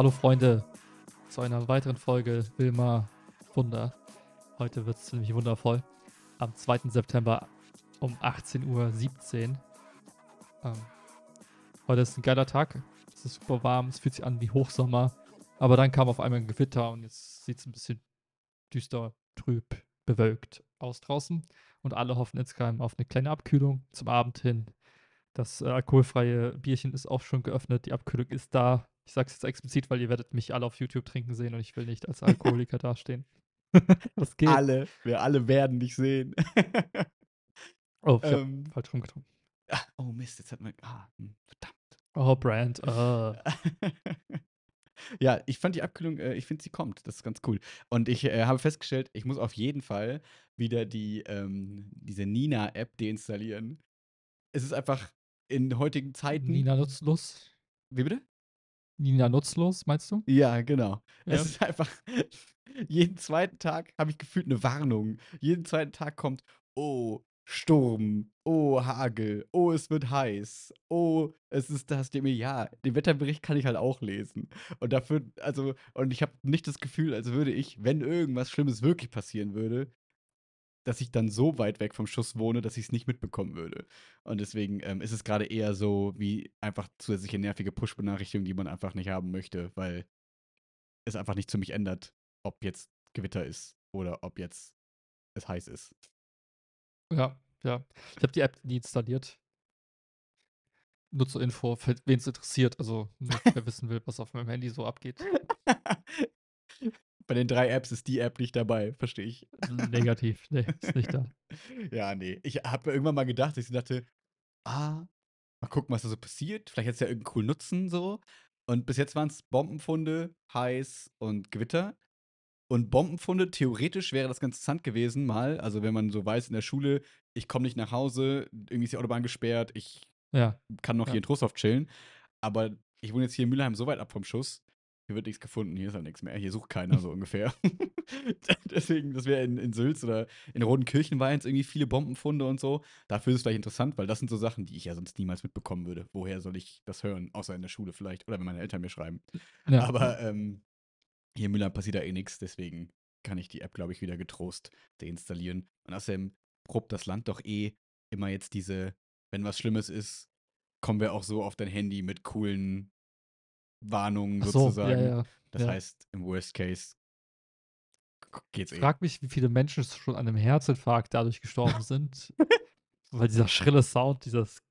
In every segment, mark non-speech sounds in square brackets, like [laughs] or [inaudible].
Hallo Freunde zu einer weiteren Folge Wilma Wunder. Heute wird es ziemlich wundervoll. Am 2. September um 18.17 Uhr. Ähm, heute ist ein geiler Tag. Es ist super warm, es fühlt sich an wie Hochsommer. Aber dann kam auf einmal ein Gewitter und jetzt sieht es ein bisschen düster, trüb, bewölkt aus draußen. Und alle hoffen insgeheim auf eine kleine Abkühlung zum Abend hin. Das äh, alkoholfreie Bierchen ist auch schon geöffnet, die Abkühlung ist da. Ich sage es jetzt explizit, weil ihr werdet mich alle auf YouTube trinken sehen und ich will nicht als Alkoholiker [laughs] dastehen. [laughs] das geht. Alle, wir alle werden dich sehen. [laughs] oh, ich ähm, hab falsch rumgetrunken. Ah, oh Mist, jetzt hat man. Ah, hm, verdammt. Oh, Brand. Uh. ja, ich fand die Abkühlung, äh, ich finde, sie kommt. Das ist ganz cool. Und ich äh, habe festgestellt, ich muss auf jeden Fall wieder die, ähm, diese Nina-App deinstallieren. Es ist einfach in heutigen Zeiten. Nina nutzlos. Wie bitte? Nina nutzlos, meinst du? Ja, genau. Ja. Es ist einfach, [laughs] jeden zweiten Tag habe ich gefühlt eine Warnung. Jeden zweiten Tag kommt, oh, Sturm, oh, Hagel, oh, es wird heiß, oh, es ist das, dem, ja, den Wetterbericht kann ich halt auch lesen. Und dafür, also, und ich habe nicht das Gefühl, als würde ich, wenn irgendwas Schlimmes wirklich passieren würde, dass ich dann so weit weg vom Schuss wohne, dass ich es nicht mitbekommen würde. Und deswegen ähm, ist es gerade eher so wie einfach zusätzliche nervige push benachrichtigungen die man einfach nicht haben möchte, weil es einfach nicht zu mich ändert, ob jetzt Gewitter ist oder ob jetzt es heiß ist. Ja, ja. Ich habe die App nie installiert. Nur zur Info, wen es interessiert, also wer [laughs] wissen will, was auf meinem Handy so abgeht. [laughs] bei den drei Apps ist die App nicht dabei, verstehe ich. Negativ, nee, ist nicht da. [laughs] ja, nee. Ich habe mir irgendwann mal gedacht, ich dachte, ah, mal gucken, was da so passiert. Vielleicht hat es ja irgendeinen coolen Nutzen so. Und bis jetzt waren es Bombenfunde, Heiß und Gewitter. Und Bombenfunde, theoretisch wäre das ganz interessant gewesen, mal. Also, wenn man so weiß in der Schule, ich komme nicht nach Hause, irgendwie ist die Autobahn gesperrt, ich ja. kann noch ja. hier in Trostorf chillen. Aber ich wohne jetzt hier in Mülheim so weit ab vom Schuss, hier wird nichts gefunden, hier ist halt nichts mehr, hier sucht keiner so ungefähr. [laughs] Deswegen, das wäre in, in Sülz oder in Rodenkirchen war jetzt irgendwie viele Bombenfunde und so. Dafür ist es vielleicht interessant, weil das sind so Sachen, die ich ja sonst niemals mitbekommen würde. Woher soll ich das hören? Außer in der Schule vielleicht oder wenn meine Eltern mir schreiben. Ja. Aber ähm, hier in Müller passiert da eh nichts, deswegen kann ich die App, glaube ich, wieder getrost deinstallieren. Und außerdem probt das Land doch eh immer jetzt diese, wenn was Schlimmes ist, kommen wir auch so auf dein Handy mit coolen Warnungen so, sozusagen. Ja, ja. Das heißt, im Worst Case geht's ich eh. Frag mich, wie viele Menschen schon an einem Herzinfarkt dadurch gestorben sind, [laughs] weil dieser schrille Sound, dieses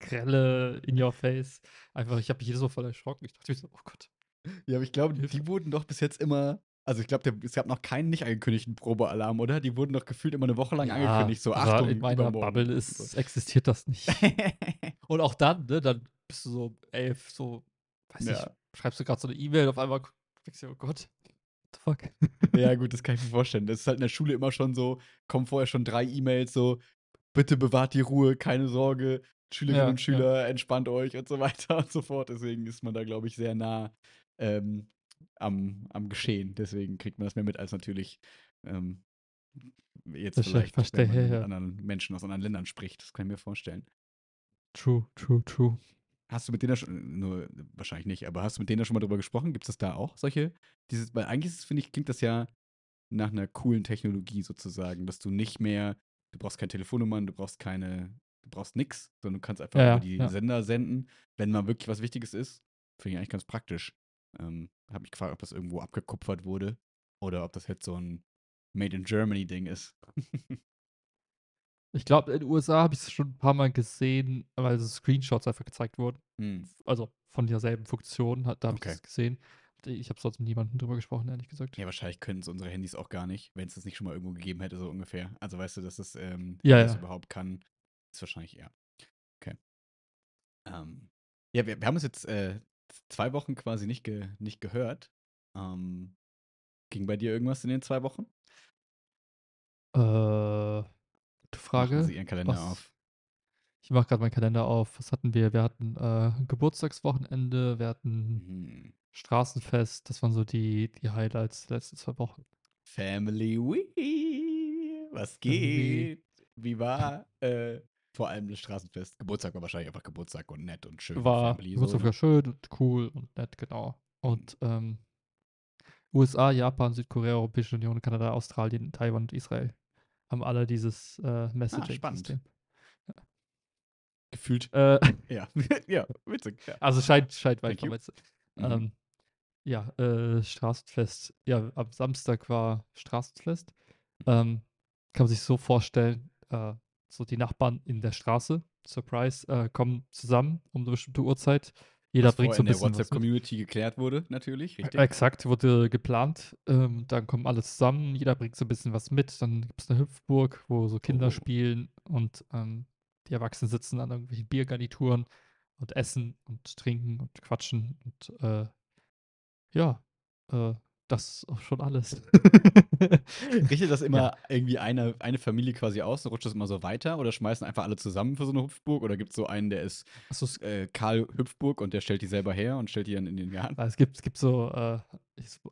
grelle in your face, einfach, ich habe mich jedes Mal voll erschrocken. Ich dachte mir so, oh Gott. Ja, aber ich glaube, die wurden doch bis jetzt immer also ich glaube, es gab noch keinen nicht angekündigten Probealarm, oder? Die wurden doch gefühlt immer eine Woche lang ja, angekündigt, so also acht Stunden. In meiner Bubble ist, existiert das nicht. [laughs] und auch dann, ne, dann bist du so elf, so weiß ja. ich, schreibst du gerade so eine E-Mail, auf einmal denkst du, oh Gott, what the fuck? [laughs] ja, gut, [laughs] das kann ich mir vorstellen. Das ist halt in der Schule immer schon so, kommen vorher schon drei E-Mails so, bitte bewahrt die Ruhe, keine Sorge, Schülerinnen ja, und Schüler, ja. entspannt euch und so [laughs] weiter und so fort. Deswegen ist man da, glaube ich, sehr nah ähm, am, am Geschehen. Deswegen kriegt man das mehr mit als natürlich ähm, jetzt das vielleicht, verstehe, wenn man ja. mit anderen Menschen aus anderen Ländern spricht. Das kann ich mir vorstellen. True, true, true. Hast du mit denen da schon, äh, nur, äh, wahrscheinlich nicht, aber hast du mit denen da schon mal drüber gesprochen? Gibt es da auch solche? Dieses, weil eigentlich finde ich, klingt das ja nach einer coolen Technologie sozusagen, dass du nicht mehr, du brauchst keine Telefonnummern, du brauchst keine, du brauchst nichts, sondern du kannst einfach ja, über die ja. Sender senden, wenn mal wirklich was Wichtiges ist. Finde ich eigentlich ganz praktisch. Ähm, Habe mich gefragt, ob das irgendwo abgekupfert wurde oder ob das jetzt so ein Made in Germany Ding ist. [laughs] Ich glaube, in den USA habe ich es schon ein paar Mal gesehen, weil so Screenshots einfach gezeigt wurden. Hm. Also von derselben Funktion, da habe okay. ich es gesehen. Ich habe sonst mit niemandem drüber gesprochen, ehrlich gesagt. Ja, wahrscheinlich können es unsere Handys auch gar nicht, wenn es das nicht schon mal irgendwo gegeben hätte, so ungefähr. Also weißt du, dass es ähm, ja, das ja. überhaupt kann, ist wahrscheinlich eher. Okay. Ähm, ja, wir, wir, haben es jetzt äh, zwei Wochen quasi nicht, ge nicht gehört. Ähm, ging bei dir irgendwas in den zwei Wochen? Äh Frage. Sie Ihren Kalender was, auf. Ich mache gerade meinen Kalender auf. Was hatten wir? Wir hatten äh, Geburtstagswochenende, wir hatten mhm. Straßenfest. Das waren so die, die Highlights der letzten zwei Wochen. Family Week. Was geht? Wie war äh, vor allem das Straßenfest? Geburtstag war wahrscheinlich einfach Geburtstag und nett und schön. War Family, Geburtstag so, ne? war schön und cool und nett, genau. Und mhm. ähm, USA, Japan, Südkorea, Europäische Union, Kanada, Australien, Taiwan und Israel haben alle dieses äh, ah, Messaging-System. Ah, ja. Gefühlt. Äh, [laughs] ja. [laughs] ja, witzig. Ja. Also scheint, scheint weit vom mhm. ähm, Ja, äh, Straßenfest. Ja, am Samstag war Straßenfest. Mhm. Ähm, kann man sich so vorstellen, äh, so die Nachbarn in der Straße, Surprise, äh, kommen zusammen um eine bestimmte Uhrzeit jeder Was bringt so ein bisschen. In der ne? WhatsApp-Community geklärt wurde, natürlich, richtig? Exakt, wurde geplant. Ähm, dann kommen alle zusammen, jeder bringt so ein bisschen was mit. Dann gibt es eine Hüpfburg, wo so Kinder oh. spielen und ähm, die Erwachsenen sitzen an irgendwelchen Biergarnituren und essen und trinken und quatschen und äh, ja, äh, das ist auch schon alles. Äh, [laughs] richtet das immer ja. irgendwie eine, eine Familie quasi aus und rutscht das immer so weiter oder schmeißen einfach alle zusammen für so eine Hüpfburg? Oder gibt es so einen, der ist so, äh, Karl Hüpfburg und der stellt die selber her und stellt die dann in den Garten? Es gibt, es gibt so äh,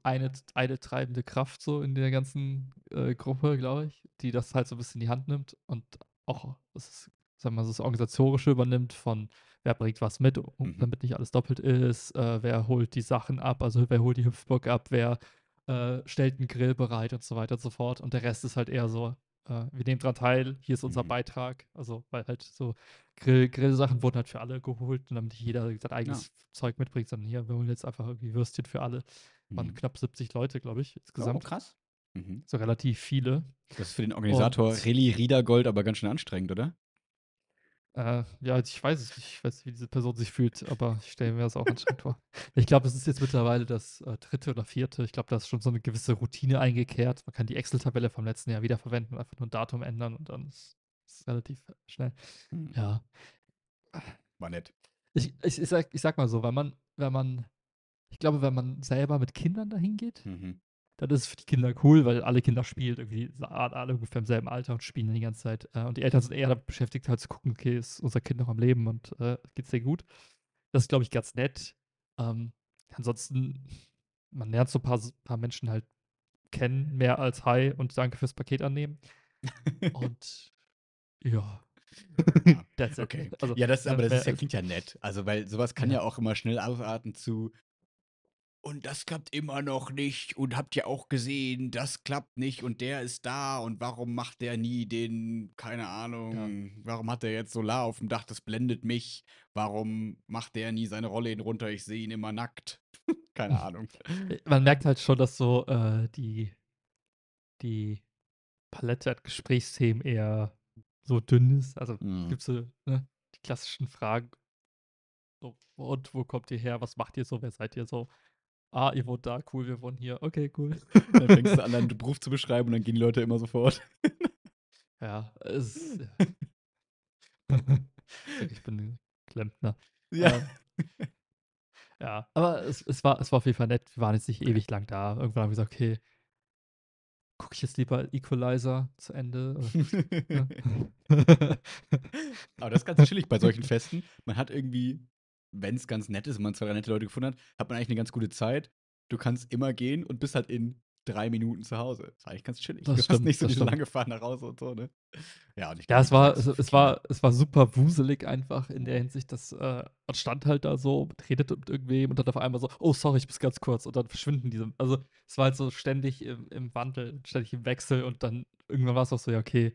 eine, eine treibende Kraft so in der ganzen äh, Gruppe, glaube ich, die das halt so ein bisschen in die Hand nimmt und auch, oh, das ist sagen wir mal, das Organisatorische übernimmt von wer bringt was mit, um, mhm. damit nicht alles doppelt ist, äh, wer holt die Sachen ab, also wer holt die Hüpfburg ab, wer äh, stellt einen Grill bereit und so weiter und so fort. Und der Rest ist halt eher so, äh, wir nehmen dran teil, hier ist unser mhm. Beitrag. Also, weil halt so Grill, Grillsachen wurden halt für alle geholt und damit jeder sein eigenes ja. Zeug mitbringt, sondern hier, wir holen jetzt einfach irgendwie Würstchen für alle. Mhm. Waren knapp 70 Leute, glaube ich, oh, insgesamt. Oh, krass. Mhm. So relativ viele. Das ist für den Organisator und, Reli Riedergold aber ganz schön anstrengend, oder? Äh, ja, ich weiß es nicht. Ich weiß nicht, wie diese Person sich fühlt, aber ich stelle mir das auch anstrengend vor. Ich glaube, das ist jetzt mittlerweile das äh, dritte oder vierte. Ich glaube, da ist schon so eine gewisse Routine eingekehrt. Man kann die Excel-Tabelle vom letzten Jahr wiederverwenden, und einfach nur ein Datum ändern und dann ist es relativ schnell. Hm. Ja. War nett. Ich, ich, ich, sag, ich sag mal so, wenn man, wenn man, ich glaube, wenn man selber mit Kindern dahin geht, mhm dann ist es für die Kinder cool, weil alle Kinder spielen irgendwie, alle ungefähr im selben Alter und spielen die ganze Zeit. Äh, und die Eltern sind eher damit beschäftigt, halt zu gucken, okay, ist unser Kind noch am Leben und äh, geht's dir gut? Das ist, glaube ich, ganz nett. Ähm, ansonsten, man lernt so ein paar, paar Menschen halt kennen, mehr als Hi und Danke fürs Paket annehmen. und ja. [laughs] That's Okay. Also, ja, das, ne, aber das ist ja, klingt ja nett. Also, weil sowas kann ja, ja auch immer schnell ausarten zu, und das klappt immer noch nicht und habt ihr auch gesehen, das klappt nicht und der ist da und warum macht der nie den, keine Ahnung, ja. warum hat der jetzt Solar auf dem Dach, das blendet mich, warum macht der nie seine Rolle hinunter, ich sehe ihn immer nackt. [laughs] keine Ahnung. Äh, man merkt halt schon, dass so äh, die, die Palette an Gesprächsthemen eher so dünn ist. Also mhm. gibt es so ne, die klassischen Fragen. So, und wo kommt ihr her? Was macht ihr so? Wer seid ihr so? ah, ihr wohnt da, cool, wir wohnen hier, okay, cool. [laughs] Dann fängst du an, deinen [laughs] Beruf zu beschreiben und dann gehen die Leute immer sofort. ja, es, [laughs] ich bin ein Klempner. Ja. Ähm, ja, aber es, es, war, es war auf jeden Fall nett. Wir waren jetzt nicht ewig lang da. Irgendwann haben wir gesagt, okay, gucke ich jetzt lieber Equalizer zu Ende. aber das ist ganz chillig bei solchen Festen. Man hat irgendwie wenn es ganz nett ist und man zwei, drei nette Leute gefunden hat, hat man eigentlich eine ganz gute Zeit. Du kannst immer gehen und bist halt in drei Minuten zu Hause. Das war eigentlich ganz chillig. Das du stimmt, hast nicht so, so lange fahren nach Hause und so, ne? Ja, und ich ja, es war, halt es, es, war, es war super wuselig einfach in der Hinsicht, dass äh, man stand halt da so, redet mit irgendwem und dann auf einmal so, oh, sorry, ich bin ganz kurz und dann verschwinden diese. Also es war halt so ständig im, im Wandel, ständig im Wechsel und dann irgendwann war es auch so, ja, okay,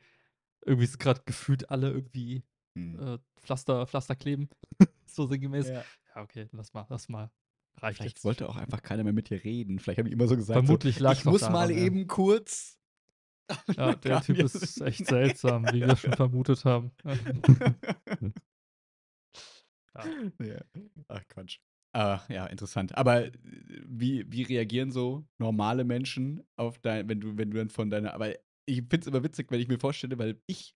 irgendwie ist gerade gefühlt alle irgendwie hm. äh, Pflaster, Pflaster kleben so sinngemäß, ja. ja, okay, lass mal, lass mal. Reicht Vielleicht jetzt. wollte auch einfach keiner mehr mit dir reden. Vielleicht habe ich immer so gesagt, Vermutlich so, ich muss daran, mal ja. eben kurz. [laughs] Ja, der Typ ist echt seltsam, wie wir schon vermutet haben. [laughs] ja. Ach Quatsch. Uh, ja, interessant. Aber äh, wie, wie reagieren so normale Menschen auf dein, wenn du, wenn du dann von deiner, aber ich finde es immer witzig, wenn ich mir vorstelle, weil ich,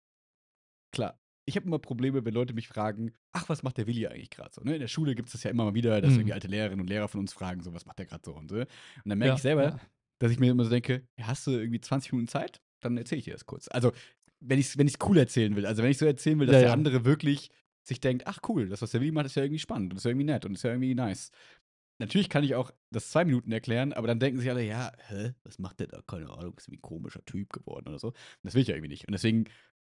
klar, ich habe immer Probleme, wenn Leute mich fragen, ach, was macht der Willi eigentlich gerade so? Ne? In der Schule gibt es das ja immer mal wieder, dass mhm. irgendwie alte Lehrerinnen und Lehrer von uns fragen, so, was macht der gerade so und so. Und dann merke ja, ich selber, ja. dass ich mir immer so denke, hast du irgendwie 20 Minuten Zeit? Dann erzähle ich dir das kurz. Also, wenn ich es wenn cool erzählen will, also wenn ich so erzählen will, dass ja, der andere wirklich sich denkt, ach cool, das, was der Willi macht, ist ja irgendwie spannend und ist ja irgendwie nett und ist ja irgendwie nice. Natürlich kann ich auch das zwei Minuten erklären, aber dann denken sich alle, ja, hä, was macht der da? Keine Ahnung, ist irgendwie ein komischer Typ geworden oder so. Und das will ich ja irgendwie nicht. Und deswegen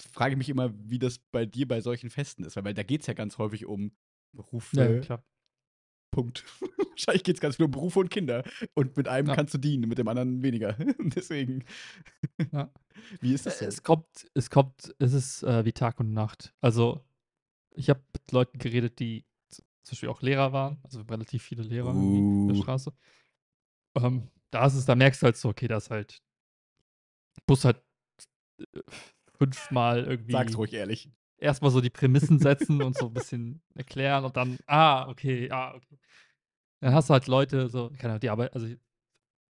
frage mich immer, wie das bei dir bei solchen Festen ist, weil, weil da geht es ja ganz häufig um Berufe. Ja, klar. Punkt. [laughs] Wahrscheinlich geht es ganz viel um Beruf und Kinder. Und mit einem ja. kannst du dienen, mit dem anderen weniger. [laughs] Deswegen. Ja. [laughs] Wie ist das? So? Es kommt, es kommt, es ist äh, wie Tag und Nacht. Also, ich habe mit Leuten geredet, die zum Beispiel auch Lehrer waren, also relativ viele Lehrer uh. der Straße. Ähm, da ist es, da merkst du halt so, okay, da ist halt Bus halt fünfmal irgendwie. Sag's ruhig ehrlich. Erstmal so die Prämissen [laughs] setzen und so ein bisschen erklären und dann, ah, okay, ah, okay. Dann hast du halt Leute, so, keine Ahnung, die Arbeit, also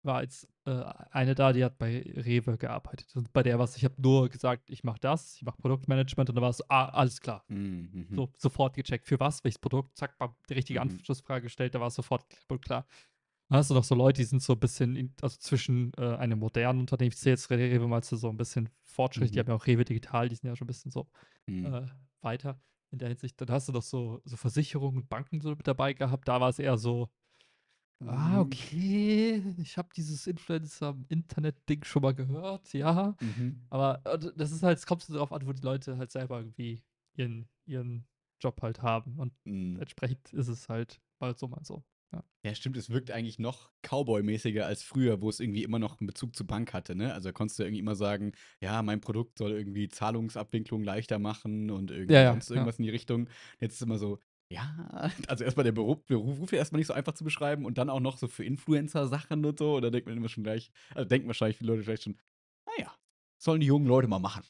war jetzt äh, eine da, die hat bei Rewe gearbeitet. Und bei der was, ich habe nur gesagt, ich mache das, ich mache Produktmanagement und da war es, ah, alles klar. Mm, mhm. So, sofort gecheckt. Für was, welches Produkt, zack, die richtige mhm. Anschlussfrage gestellt, da war es sofort klar. Hast du noch so Leute, die sind so ein bisschen in, also zwischen äh, einem modernen Unternehmen, ich sehe jetzt Rewe mal zu so ein bisschen Fortschritt, mhm. die haben ja auch Rewe Digital, die sind ja schon ein bisschen so mhm. äh, weiter in der Hinsicht. Dann hast du doch so, so Versicherungen und Banken so mit dabei gehabt, da war es eher so, ah, mhm. ah, okay, ich habe dieses Influencer-Internet-Ding schon mal gehört, ja, mhm. aber das ist halt, es kommt so darauf an, wo die Leute halt selber irgendwie ihren, ihren Job halt haben und mhm. entsprechend ist es halt bald so, mal so. Ja. ja, stimmt, es wirkt eigentlich noch Cowboy-mäßiger als früher, wo es irgendwie immer noch einen Bezug zur Bank hatte, ne? Also konntest du irgendwie immer sagen, ja, mein Produkt soll irgendwie Zahlungsabwicklung leichter machen und irgendwie ja, ja, sonst irgendwas in die Richtung. Jetzt ist es immer so, ja, [laughs] also erstmal der Beruf, Beruf erstmal nicht so einfach zu beschreiben und dann auch noch so für Influencer-Sachen und so. Und da denkt man immer schon gleich, also denken wahrscheinlich viele Leute vielleicht schon, naja, sollen die jungen Leute mal machen.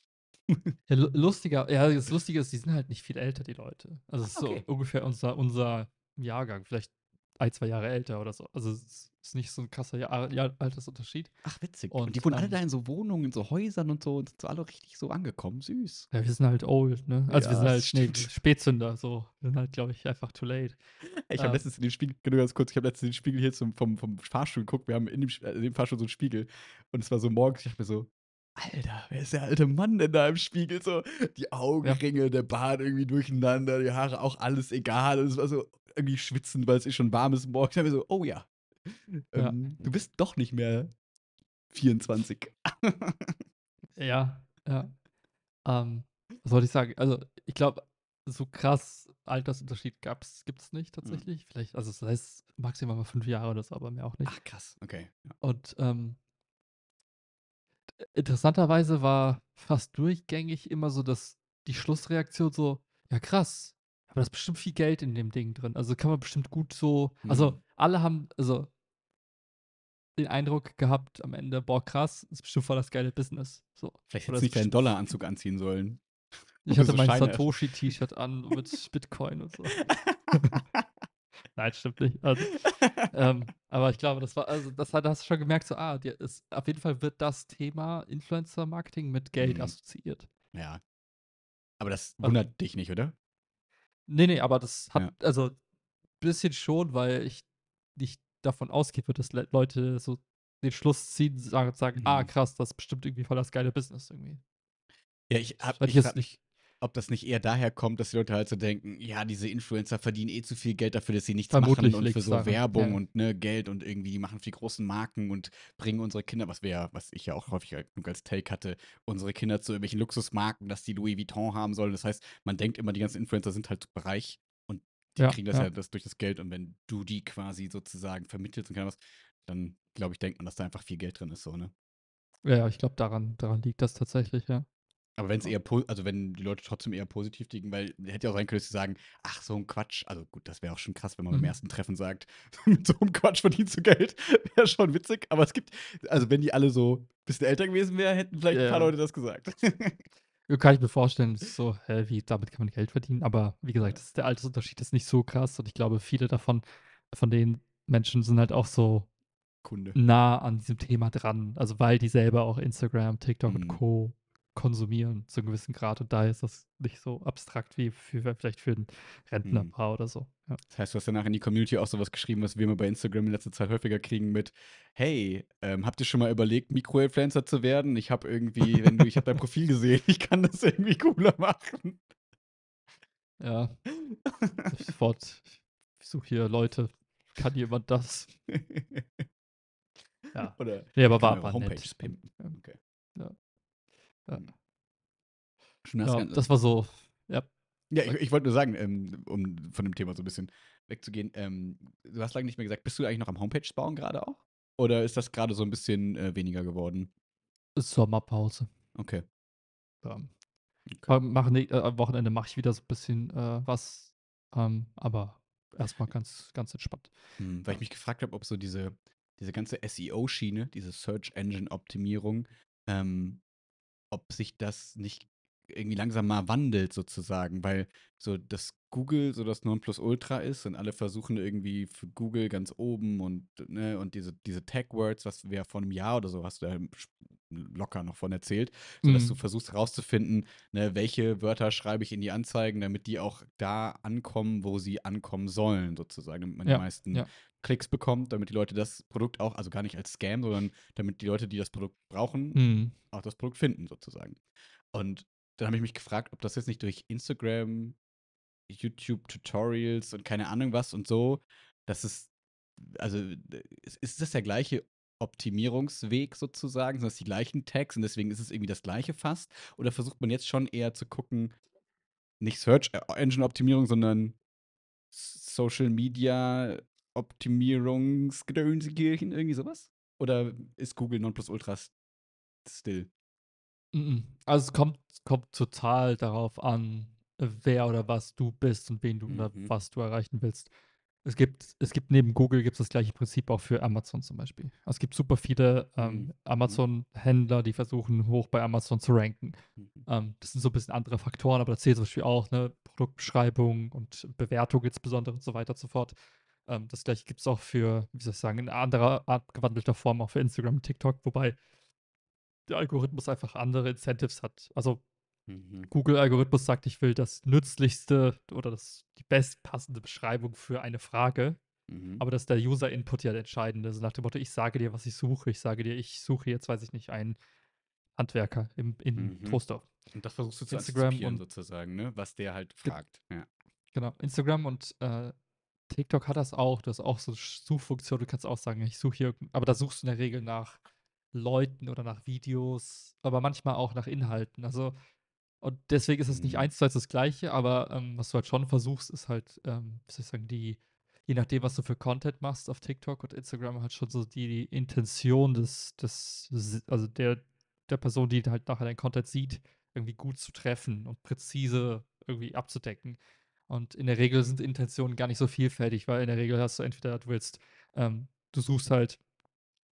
[laughs] Ja, lustiger, ja, das Lustige ist, die sind halt nicht viel älter, die Leute. Also es ist okay. so ungefähr unser, unser Jahrgang, vielleicht ein, zwei Jahre älter oder so. Also es ist nicht so ein krasser Jahr, Jahr Altersunterschied. Ach, witzig. Und, und die wohnen ähm, alle da in so Wohnungen, in so Häusern und so und sind so alle richtig so angekommen. Süß. Ja, wir sind halt old, ne? Also ja, wir sind halt nee, Spätzünder, so. Wir sind halt, glaube ich, einfach too late. [laughs] Ich habe ähm, letztens in dem Spiegel, genau ganz kurz, ich habe letztens in den Spiegel hier zum, vom, vom Fahrstuhl geguckt. Wir haben in dem, äh, in dem Fahrstuhl so einen Spiegel und es war so morgens, ich dachte mir so, Alter, wer ist der alte Mann denn da im Spiegel? So, die Augenringe, ja. der Bart irgendwie durcheinander, die Haare auch alles egal. Und es war so irgendwie schwitzend, weil es ist eh schon warm ist morgens. Da haben wir so, oh ja. ja. Ähm, du bist doch nicht mehr 24. [laughs] ja, ja. Ähm, was wollte ich sagen? Also, ich glaube, so krass Altersunterschied gab's, gibt's nicht mhm. tatsächlich. Mhm. Vielleicht, also das heißt maximal mal fünf Jahre oder so, aber mehr auch nicht. Ach, krass, okay. Ja. Und ähm, interessanterweise war fast durchgängig immer so, dass die Schlussreaktion so, ja krass, aber da ist bestimmt viel Geld in dem Ding drin. Also kann man bestimmt gut so, also mhm. also alle haben, also den Eindruck gehabt am Ende, boah krass, ist bestimmt voll das geile Business. So. Vielleicht hättest du nicht deinen Dollaranzug anziehen sollen. Ich hatte so mein Satoshi-T-Shirt an mit Bitcoin und so. [laughs] [laughs] Nein, stimmt nicht. Also, ähm, aber ich glaube, das war, also das hat, hast du schon gemerkt, so, ah, die, ist, auf jeden Fall wird das Thema Influencer-Marketing mit Geld mhm. assoziiert. Ja. Aber das wundert aber, dich nicht, oder? Nee, nee, aber das hat, ja. also, bisschen schon, weil ich nicht davon ausgehe, dass Leute so den Schluss ziehen, und sagen ah, mhm. ah, krass, das ist bestimmt irgendwie voll das geile Business irgendwie. Ja, ich habe ich, ich, nicht ob das nicht eher daher kommt, dass die Leute halt so denken, ja, diese Influencer verdienen eh zu viel Geld dafür, dass sie nichts Vermutlich machen und für so daran. Werbung ja. und ne, Geld und irgendwie die machen für die großen Marken und bringen unsere Kinder, was wir was ich ja auch häufig halt als Take hatte, unsere Kinder zu irgendwelchen Luxusmarken, dass die Louis Vuitton haben sollen. Das heißt, man denkt immer, die ganzen Influencer sind halt super reich und die ja, kriegen das ja, ja das durch das Geld und wenn du die quasi sozusagen vermittelst und keine was, dann glaube ich, denkt man, dass da einfach viel Geld drin ist, so, ne? Ja, ich glaube, daran, daran liegt das tatsächlich, ja. Aber wenn es eher, also wenn die Leute trotzdem eher positiv liegen, weil hätte ja auch sein können, dass sie sagen, ach, so ein Quatsch. Also gut, das wäre auch schon krass, wenn man mhm. beim ersten Treffen sagt, [laughs] mit so einem Quatsch verdienst du Geld. [laughs] Wäre schon witzig. Aber es gibt, also wenn die alle so ein bisschen älter gewesen wären, hätten vielleicht ja. ein paar Leute das gesagt. [laughs] Kann ich mir vorstellen, das ist so, hä, wie, damit kann man Geld verdienen. Aber wie gesagt, das, der Altersunterschied ist nicht so krass und ich glaube, viele davon, von den Menschen sind halt auch so Kunde. nah an diesem Thema dran. Also weil die selber auch Instagram, TikTok mhm. und Co konsumieren zu einem gewissen Grad. Und daher ist das nicht so abstrakt wie für, vielleicht für ein hm. Rentnerpaar mhm. oder so. Ja. Das heißt, du hast danach in die Community auch sowas geschrieben, was wir immer bei Instagram in letzter Zeit häufiger kriegen mit Hey, ähm, habt ihr schon mal überlegt, Mikroinfluencer zu werden? Ich habe irgendwie, wenn du, ich habe dein Profil gesehen, ich kann das irgendwie cooler machen. Ja. Sofort, ich suche hier Leute, kann jemand das? [laughs] ja. Oder nee, aber war aber nett. Homepage spammen. Okay. Ja. Ja. Hm. Ja, das war so. Ja, ja ich, ich wollte nur sagen, ähm, um von dem Thema so ein bisschen wegzugehen, ähm, du hast lange nicht mehr gesagt, bist du eigentlich noch am Homepage bauen gerade auch? Oder ist das gerade so ein bisschen äh, weniger geworden? Sommerpause. Okay. Ja. Okay. Mach ne, äh, am Wochenende mache ich wieder so ein bisschen äh, was, ähm, aber erstmal ganz, ganz entspannt. Hm, weil ich mich gefragt habe, ob so diese, diese ganze SEO-Schiene, diese Search Engine Optimierung, ähm, ob sich das nicht irgendwie langsam mal wandelt sozusagen, weil so das Google so das Nonplusultra ist und alle versuchen irgendwie für Google ganz oben und ne, und diese diese Tag-Words, was wir vor einem Jahr oder so hast du ja locker noch von erzählt, so dass mhm. du versuchst herauszufinden, ne, welche Wörter schreibe ich in die Anzeigen, damit die auch da ankommen, wo sie ankommen sollen sozusagen, damit man ja, die meisten ja. Klicks bekommt, damit die Leute das Produkt auch, also gar nicht als Scam, sondern damit die Leute, die das Produkt brauchen, mhm. auch das Produkt finden, sozusagen. Und dann habe ich mich gefragt, ob das jetzt nicht durch Instagram, YouTube-Tutorials und keine Ahnung was und so, dass es, also ist das der gleiche Optimierungsweg sozusagen? Sind das die gleichen Tags und deswegen ist es irgendwie das gleiche fast? Oder versucht man jetzt schon eher zu gucken, nicht Search Engine Optimierung, sondern Social Media Optimierungsgedönskirchen, irgendwie sowas? Oder ist Google Nonplusultra still? Also es kommt, kommt total darauf an, wer oder was du bist und wen du mhm. oder was du erreichen willst. Es gibt, es gibt neben Google gibt es das gleiche Prinzip auch für Amazon zum Beispiel. es gibt super viele ähm, mhm. Amazon-Händler, die versuchen, hoch bei Amazon zu ranken. Mhm. Ähm, das sind so ein bisschen andere Faktoren, aber da zählt zum Beispiel auch eine Produktbeschreibung und Bewertung insbesondere und so weiter und so fort. Ähm, das gleiche gibt es auch für, wie soll ich sagen, in anderer Art gewandelter Form auch für Instagram und TikTok, wobei der Algorithmus einfach andere Incentives hat. Also mhm. Google-Algorithmus sagt, ich will das nützlichste oder das, die bestpassende Beschreibung für eine Frage. Mhm. Aber dass der User-Input ja der entscheidende ist. Also nach dem Motto, ich sage dir, was ich suche. Ich sage dir, ich suche jetzt, weiß ich nicht, einen Handwerker im, in mhm. Trostorf. Und das versuchst du zu Instagram und, sozusagen, ne? was der halt fragt. Ja. Genau, Instagram und äh, TikTok hat das auch. Du hast auch so Suchfunktion. Du kannst auch sagen, ich suche hier, aber da suchst du in der Regel nach Leuten oder nach Videos, aber manchmal auch nach Inhalten. Also, und deswegen ist es nicht mhm. eins zu eins das Gleiche, aber ähm, was du halt schon versuchst, ist halt, ähm, wie soll ich sagen, die, je nachdem, was du für Content machst auf TikTok und Instagram, halt schon so die, die Intention des, des, also der, der Person, die halt nachher deinen Content sieht, irgendwie gut zu treffen und präzise irgendwie abzudecken. Und in der Regel sind Intentionen gar nicht so vielfältig, weil in der Regel hast du entweder, du willst, ähm, du suchst halt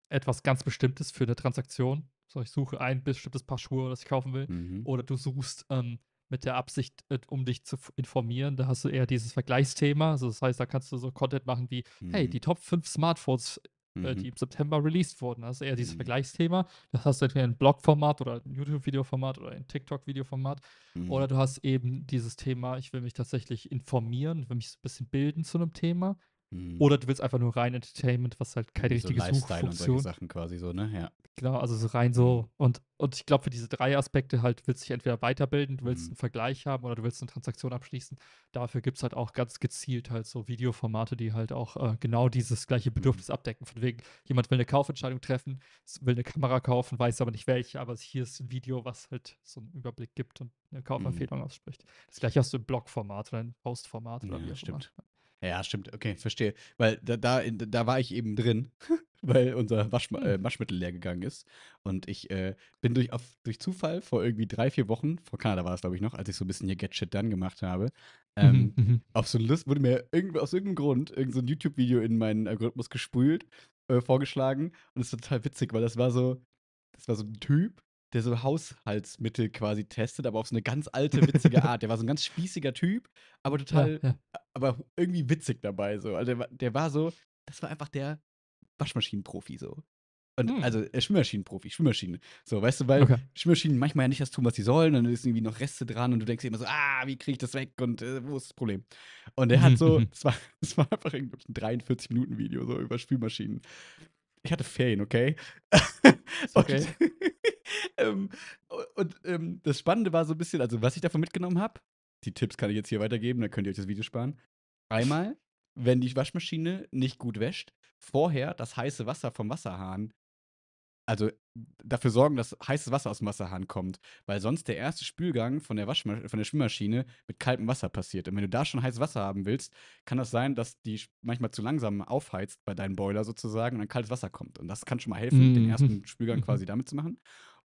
etwas ganz Bestimmtes für eine Transaktion. So, ich suche ein bestimmtes Paar Schuhe, das ich kaufen will. Mhm. Oder du suchst ähm, mit der Absicht, äh, um dich zu informieren. Da hast du eher dieses Vergleichsthema. Also das heißt, da kannst du so Content machen wie, mhm. hey, die Top 5 Smartphones äh, mhm. die im September released wurden. Das ist eher dieses mhm. Vergleichsthema. Das hast du entweder ein Blog-Format oder ein YouTube-Video-Format oder ein TikTok-Video-Format. Mhm. Oder du hast eben dieses Thema, ich will mich tatsächlich informieren, ich will mich so ein bisschen bilden zu einem Thema. Hm. Oder du willst einfach nur rein Entertainment, was halt keine richtige so Suchfunktion. Und Sachen quasi so, ne? Ja. Genau, also so rein so. Mhm. Und, und ich glaube, für diese drei Aspekte halt willst du dich entweder weiterbilden, du willst hm. einen Vergleich haben oder du willst eine Transaktion abschließen. Dafür gibt es halt auch ganz gezielt halt so Videoformate, die halt auch äh, genau dieses gleiche mhm. Bedürfnis hm. abdecken. Von wegen, jemand will eine Kaufentscheidung treffen, will eine Kamera kaufen, weiß aber nicht welche, aber hier ist ein Video, was halt so einen Überblick gibt und eine mhm. Kaufempfehlung ausspricht. Das gleiche hast du im Blogformat oder im Postformat ja, oder wie auch stimmt. Immer. Ja, stimmt. Okay, verstehe. Weil da, da, da war ich eben drin, [laughs] weil unser Waschma äh, hm. Waschmittel leer gegangen ist. Und ich äh, bin durch, auf, durch Zufall vor irgendwie drei, vier Wochen, vor Kanada war es, glaube ich, noch, als ich so ein bisschen hier Get Shit Done gemacht habe, ähm, mhm, mhm. auf so eine List wurde mir irgendwie, aus irgendeinem Grund irgendein so YouTube-Video in meinen Algorithmus gespült, äh, vorgeschlagen. Und es ist total witzig, weil das war so, das war so ein Typ, der so Haushaltsmittel quasi testet, aber auf so eine ganz alte, witzige [laughs] Art. Der war so ein ganz spießiger Typ, aber total, ja, ja. aber irgendwie witzig dabei. So. Also der, der, war so, das war einfach der Waschmaschinenprofi so. Und hm. also äh, Schwimmmaschinenprofi, Schwimmmaschinen. So, weißt du, weil okay. Schwimmmaschinen manchmal ja nicht das tun, was sie sollen, dann ist irgendwie noch Reste dran und du denkst immer so, ah, wie kriege ich das weg und äh, wo ist das Problem? Und er hat so, [laughs] es war, [laughs] war einfach ein 43-Minuten-Video so über Spülmaschinen. Ich hatte Ferien, okay? okay ähm, und ähm, das Spannende war so ein bisschen, also was ich davon mitgenommen habe, die Tipps kann ich jetzt hier weitergeben, dann könnt ihr euch das Video sparen. Einmal, wenn die Waschmaschine nicht gut wäscht, vorher das heiße Wasser vom Wasserhahn, also dafür sorgen, dass heißes Wasser aus dem Wasserhahn kommt, weil sonst der erste Spülgang von der, Waschma von der Schwimmmaschine mit kaltem Wasser passiert. Und wenn du da schon heißes Wasser haben willst, kann das sein, dass die manchmal zu langsam aufheizt bei deinem Boiler sozusagen und dann kaltes Wasser kommt. Und das kann schon mal helfen, mhm. den ersten [laughs] Spülgang quasi damit zu machen.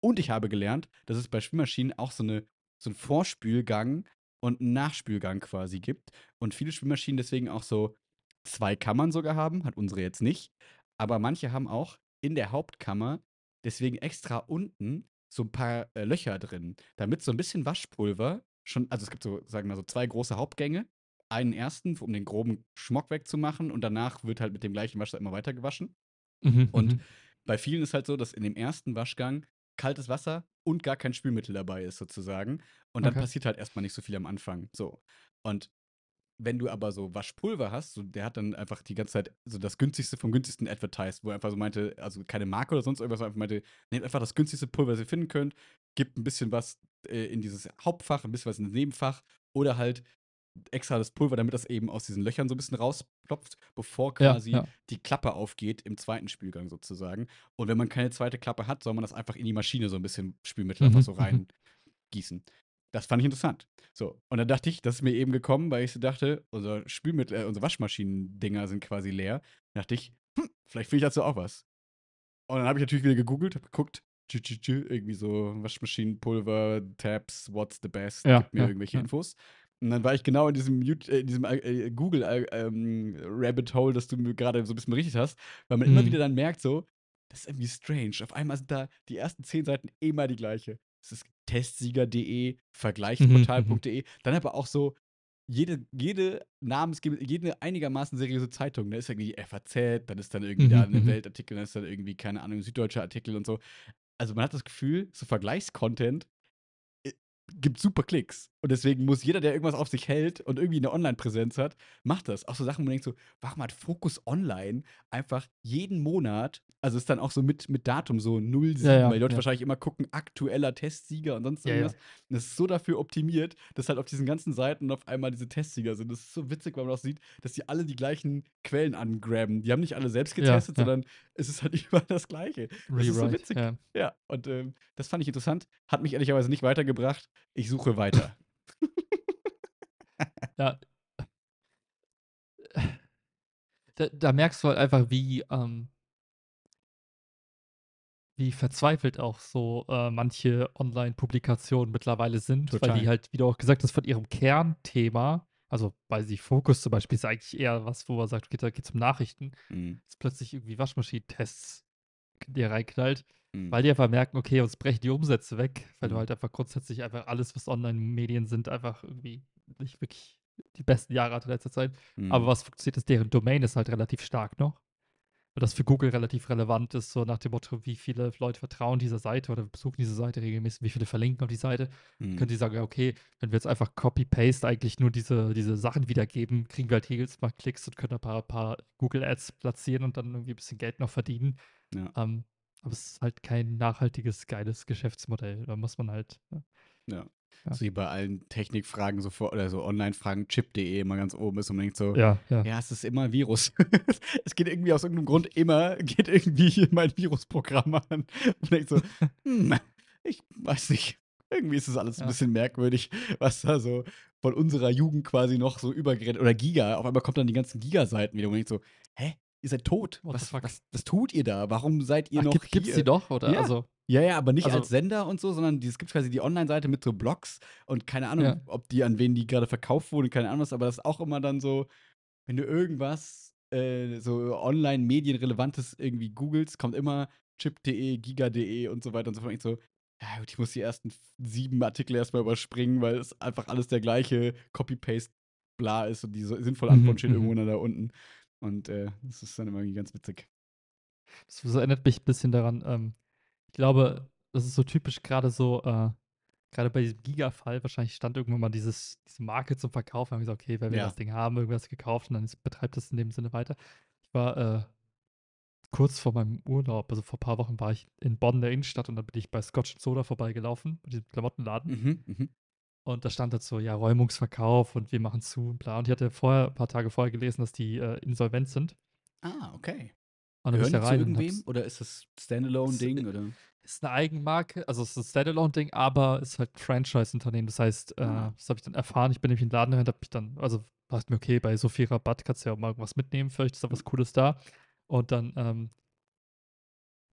Und ich habe gelernt, dass es bei Schwimmmaschinen auch so, eine, so einen Vorspülgang und einen Nachspülgang quasi gibt. Und viele Schwimmmaschinen deswegen auch so zwei Kammern sogar haben, hat unsere jetzt nicht. Aber manche haben auch in der Hauptkammer deswegen extra unten so ein paar äh, Löcher drin, damit so ein bisschen Waschpulver schon, also es gibt so, sagen wir mal, so, zwei große Hauptgänge. Einen ersten, um den groben Schmock wegzumachen und danach wird halt mit dem gleichen Waschgang immer weiter gewaschen. Mhm, und mhm. bei vielen ist halt so, dass in dem ersten Waschgang kaltes Wasser und gar kein Spülmittel dabei ist, sozusagen. Und dann okay. passiert halt erstmal nicht so viel am Anfang. So. Und wenn du aber so Waschpulver hast, so, der hat dann einfach die ganze Zeit so das günstigste vom günstigsten advertised, wo er einfach so meinte, also keine Marke oder sonst irgendwas, einfach meinte, nehmt einfach das günstigste Pulver, was ihr finden könnt, gibt ein bisschen was äh, in dieses Hauptfach, ein bisschen was in das Nebenfach oder halt extra das Pulver, damit das eben aus diesen Löchern so ein bisschen rausplopft, bevor quasi ja, ja. die Klappe aufgeht im zweiten Spülgang sozusagen. Und wenn man keine zweite Klappe hat, soll man das einfach in die Maschine so ein bisschen Spülmittel einfach so [laughs] mhm. reingießen. Das fand ich interessant. So, und dann dachte ich, das ist mir eben gekommen, weil ich so dachte, unser Spülmittel, äh, unsere Waschmaschinendinger sind quasi leer. Da dachte ich, hm, vielleicht finde ich dazu auch was. Und dann habe ich natürlich wieder gegoogelt, habe geguckt, irgendwie so Waschmaschinenpulver, Tabs, what's the best, ja, gib mir ja, irgendwelche ja. Infos. Und dann war ich genau in diesem, äh, diesem äh, äh Google äh, ähm, Rabbit Hole, das du mir gerade so ein bisschen berichtet hast, weil man mhm. immer wieder dann merkt, so, das ist irgendwie strange. Auf einmal sind da die ersten zehn Seiten immer die gleiche. Es ist testsieger.de, vergleichsportal.de, mhm. mhm. dann aber auch so jede, jede namensgebende, jede einigermaßen seriöse Zeitung. Da ne, ist irgendwie FAZ, dann ist dann irgendwie da mhm, ein mhm. Weltartikel, dann ist dann irgendwie, keine Ahnung, süddeutscher Artikel und so. Also man hat das Gefühl, so Vergleichscontent gibt super Klicks. Und deswegen muss jeder, der irgendwas auf sich hält und irgendwie eine Online-Präsenz hat, macht das. Auch so Sachen, wo man denkt so, warum hat Fokus Online einfach jeden Monat also ist dann auch so mit, mit Datum so 0 ja, ja, weil die Leute ja. wahrscheinlich immer gucken, aktueller Testsieger und sonst irgendwas. Und das ist so dafür optimiert, dass halt auf diesen ganzen Seiten auf einmal diese Testsieger sind. Das ist so witzig, weil man auch sieht, dass die alle die gleichen Quellen angraben. Die haben nicht alle selbst getestet, sondern es ist halt [laughs] immer das Gleiche. Das ist so witzig. Ja, und ähm, das fand ich interessant. Hat mich ehrlicherweise nicht weitergebracht. Ich suche weiter. [laughs] [laughs] ja. Da, da merkst du halt einfach, wie. Ähm wie verzweifelt auch so äh, manche Online-Publikationen mittlerweile sind, Total. weil die halt, wie du auch gesagt hast, von ihrem Kernthema, also bei sie Fokus zum Beispiel ist eigentlich eher was, wo man sagt, geht, da geht es um Nachrichten, mhm. ist plötzlich irgendwie Waschmaschinentests dir reinknallt, mhm. weil die einfach merken, okay, uns brechen die Umsätze weg, weil mhm. du halt einfach grundsätzlich einfach alles, was Online-Medien sind, einfach irgendwie nicht wirklich die besten Jahre hatte in letzter Zeit. Mhm. Aber was funktioniert ist, deren Domain ist halt relativ stark noch weil das für Google relativ relevant ist, so nach dem Motto, wie viele Leute vertrauen dieser Seite oder besuchen diese Seite regelmäßig, wie viele verlinken auf die Seite, mhm. können sie sagen, okay, wenn wir jetzt einfach Copy-Paste eigentlich nur diese, diese Sachen wiedergeben, kriegen wir halt jedes Mal Klicks und können ein paar, paar Google-Ads platzieren und dann irgendwie ein bisschen Geld noch verdienen. Ja. Ähm, aber es ist halt kein nachhaltiges, geiles Geschäftsmodell. Da muss man halt, ja. Ja. So wie bei allen Technikfragen sofort oder so Online-Fragen chip.de immer ganz oben ist und man denkt so, ja, ja. ja es ist immer Virus. [laughs] es geht irgendwie aus irgendeinem Grund immer, geht irgendwie mein Virusprogramm an. Und denkt so, [laughs] hm, ich weiß nicht. Irgendwie ist das alles ein bisschen merkwürdig, was da so von unserer Jugend quasi noch so übergerät oder Giga. Auf einmal kommt dann die ganzen Giga-Seiten wieder und man denkt so, hä? ihr seid tot. was, was, was tut ihr da? Warum seid ihr Ach, noch gibt, hier? Gibt's die doch, oder? Ja. Also, ja, ja, aber nicht also, als Sender und so, sondern es gibt quasi die Online-Seite mit so Blogs und keine Ahnung, ja. ob die an wen die gerade verkauft wurden, keine Ahnung was, aber das ist auch immer dann so, wenn du irgendwas äh, so online-medienrelevantes irgendwie googelst, kommt immer chip.de, giga.de und so weiter und so fort. Ich so, ja gut, ich muss die ersten sieben Artikel erstmal überspringen, weil es einfach alles der gleiche Copy-Paste bla ist und die sinnvolle Antwort steht irgendwo [laughs] da unten. Und äh, das ist dann immer irgendwie ganz witzig. Das erinnert mich ein bisschen daran, ähm, ich glaube, das ist so typisch gerade so, äh, gerade bei diesem Giga-Fall, wahrscheinlich stand irgendwann mal dieses, diese Marke zum Verkauf. Wir haben gesagt, okay, wenn wir ja. das Ding haben, irgendwas gekauft und dann betreibt das in dem Sinne weiter. Ich war äh, kurz vor meinem Urlaub, also vor ein paar Wochen war ich in Bonn in der Innenstadt und dann bin ich bei Scotch Soda vorbeigelaufen, bei diesem Klamottenladen. Mhm, mhm. Und da stand dazu, ja, Räumungsverkauf und wir machen zu und bla. Und ich hatte vorher, ein paar Tage vorher gelesen, dass die äh, insolvent sind. Ah, okay. Und dann Gehören ich da rein. Zu irgendwem? Oder ist das Standalone-Ding? Äh, oder? Ist eine Eigenmarke, also es ist ein Standalone-Ding, aber ist halt Franchise-Unternehmen. Das heißt, mhm. äh, ah. das habe ich dann erfahren. Ich bin nämlich in den Laden rein, habe ich dann, also dachte mir, okay, bei so viel Rabatt kannst du ja auch mal irgendwas mitnehmen, vielleicht ist da was Cooles da. Und dann, ähm,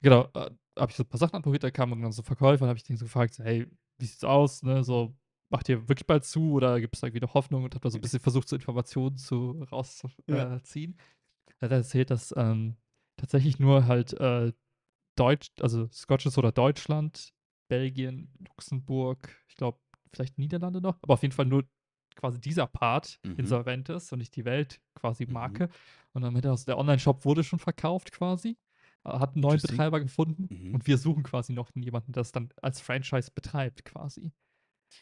genau, äh, habe ich so ein paar Sachen anprobiert, da kam irgendwann so ein Verkäufer und habe ich den so gefragt, hey, wie sieht's aus, ne, so, macht ihr wirklich bald zu oder gibt es da wieder Hoffnung und habt da so ein bisschen versucht, so Informationen zu, rauszuziehen? Ja. Er hat erzählt, dass ähm, tatsächlich nur halt äh, Deutsch, also Scotches oder Deutschland, Belgien, Luxemburg, ich glaube, vielleicht Niederlande noch, aber auf jeden Fall nur quasi dieser Part mhm. insolvent ist und nicht die Welt quasi mhm. Marke. Mhm. Und dann meinte er, also der Online-Shop wurde schon verkauft quasi, äh, hat einen neuen Betreiber gefunden mhm. und wir suchen quasi noch jemanden, der das dann als Franchise betreibt quasi.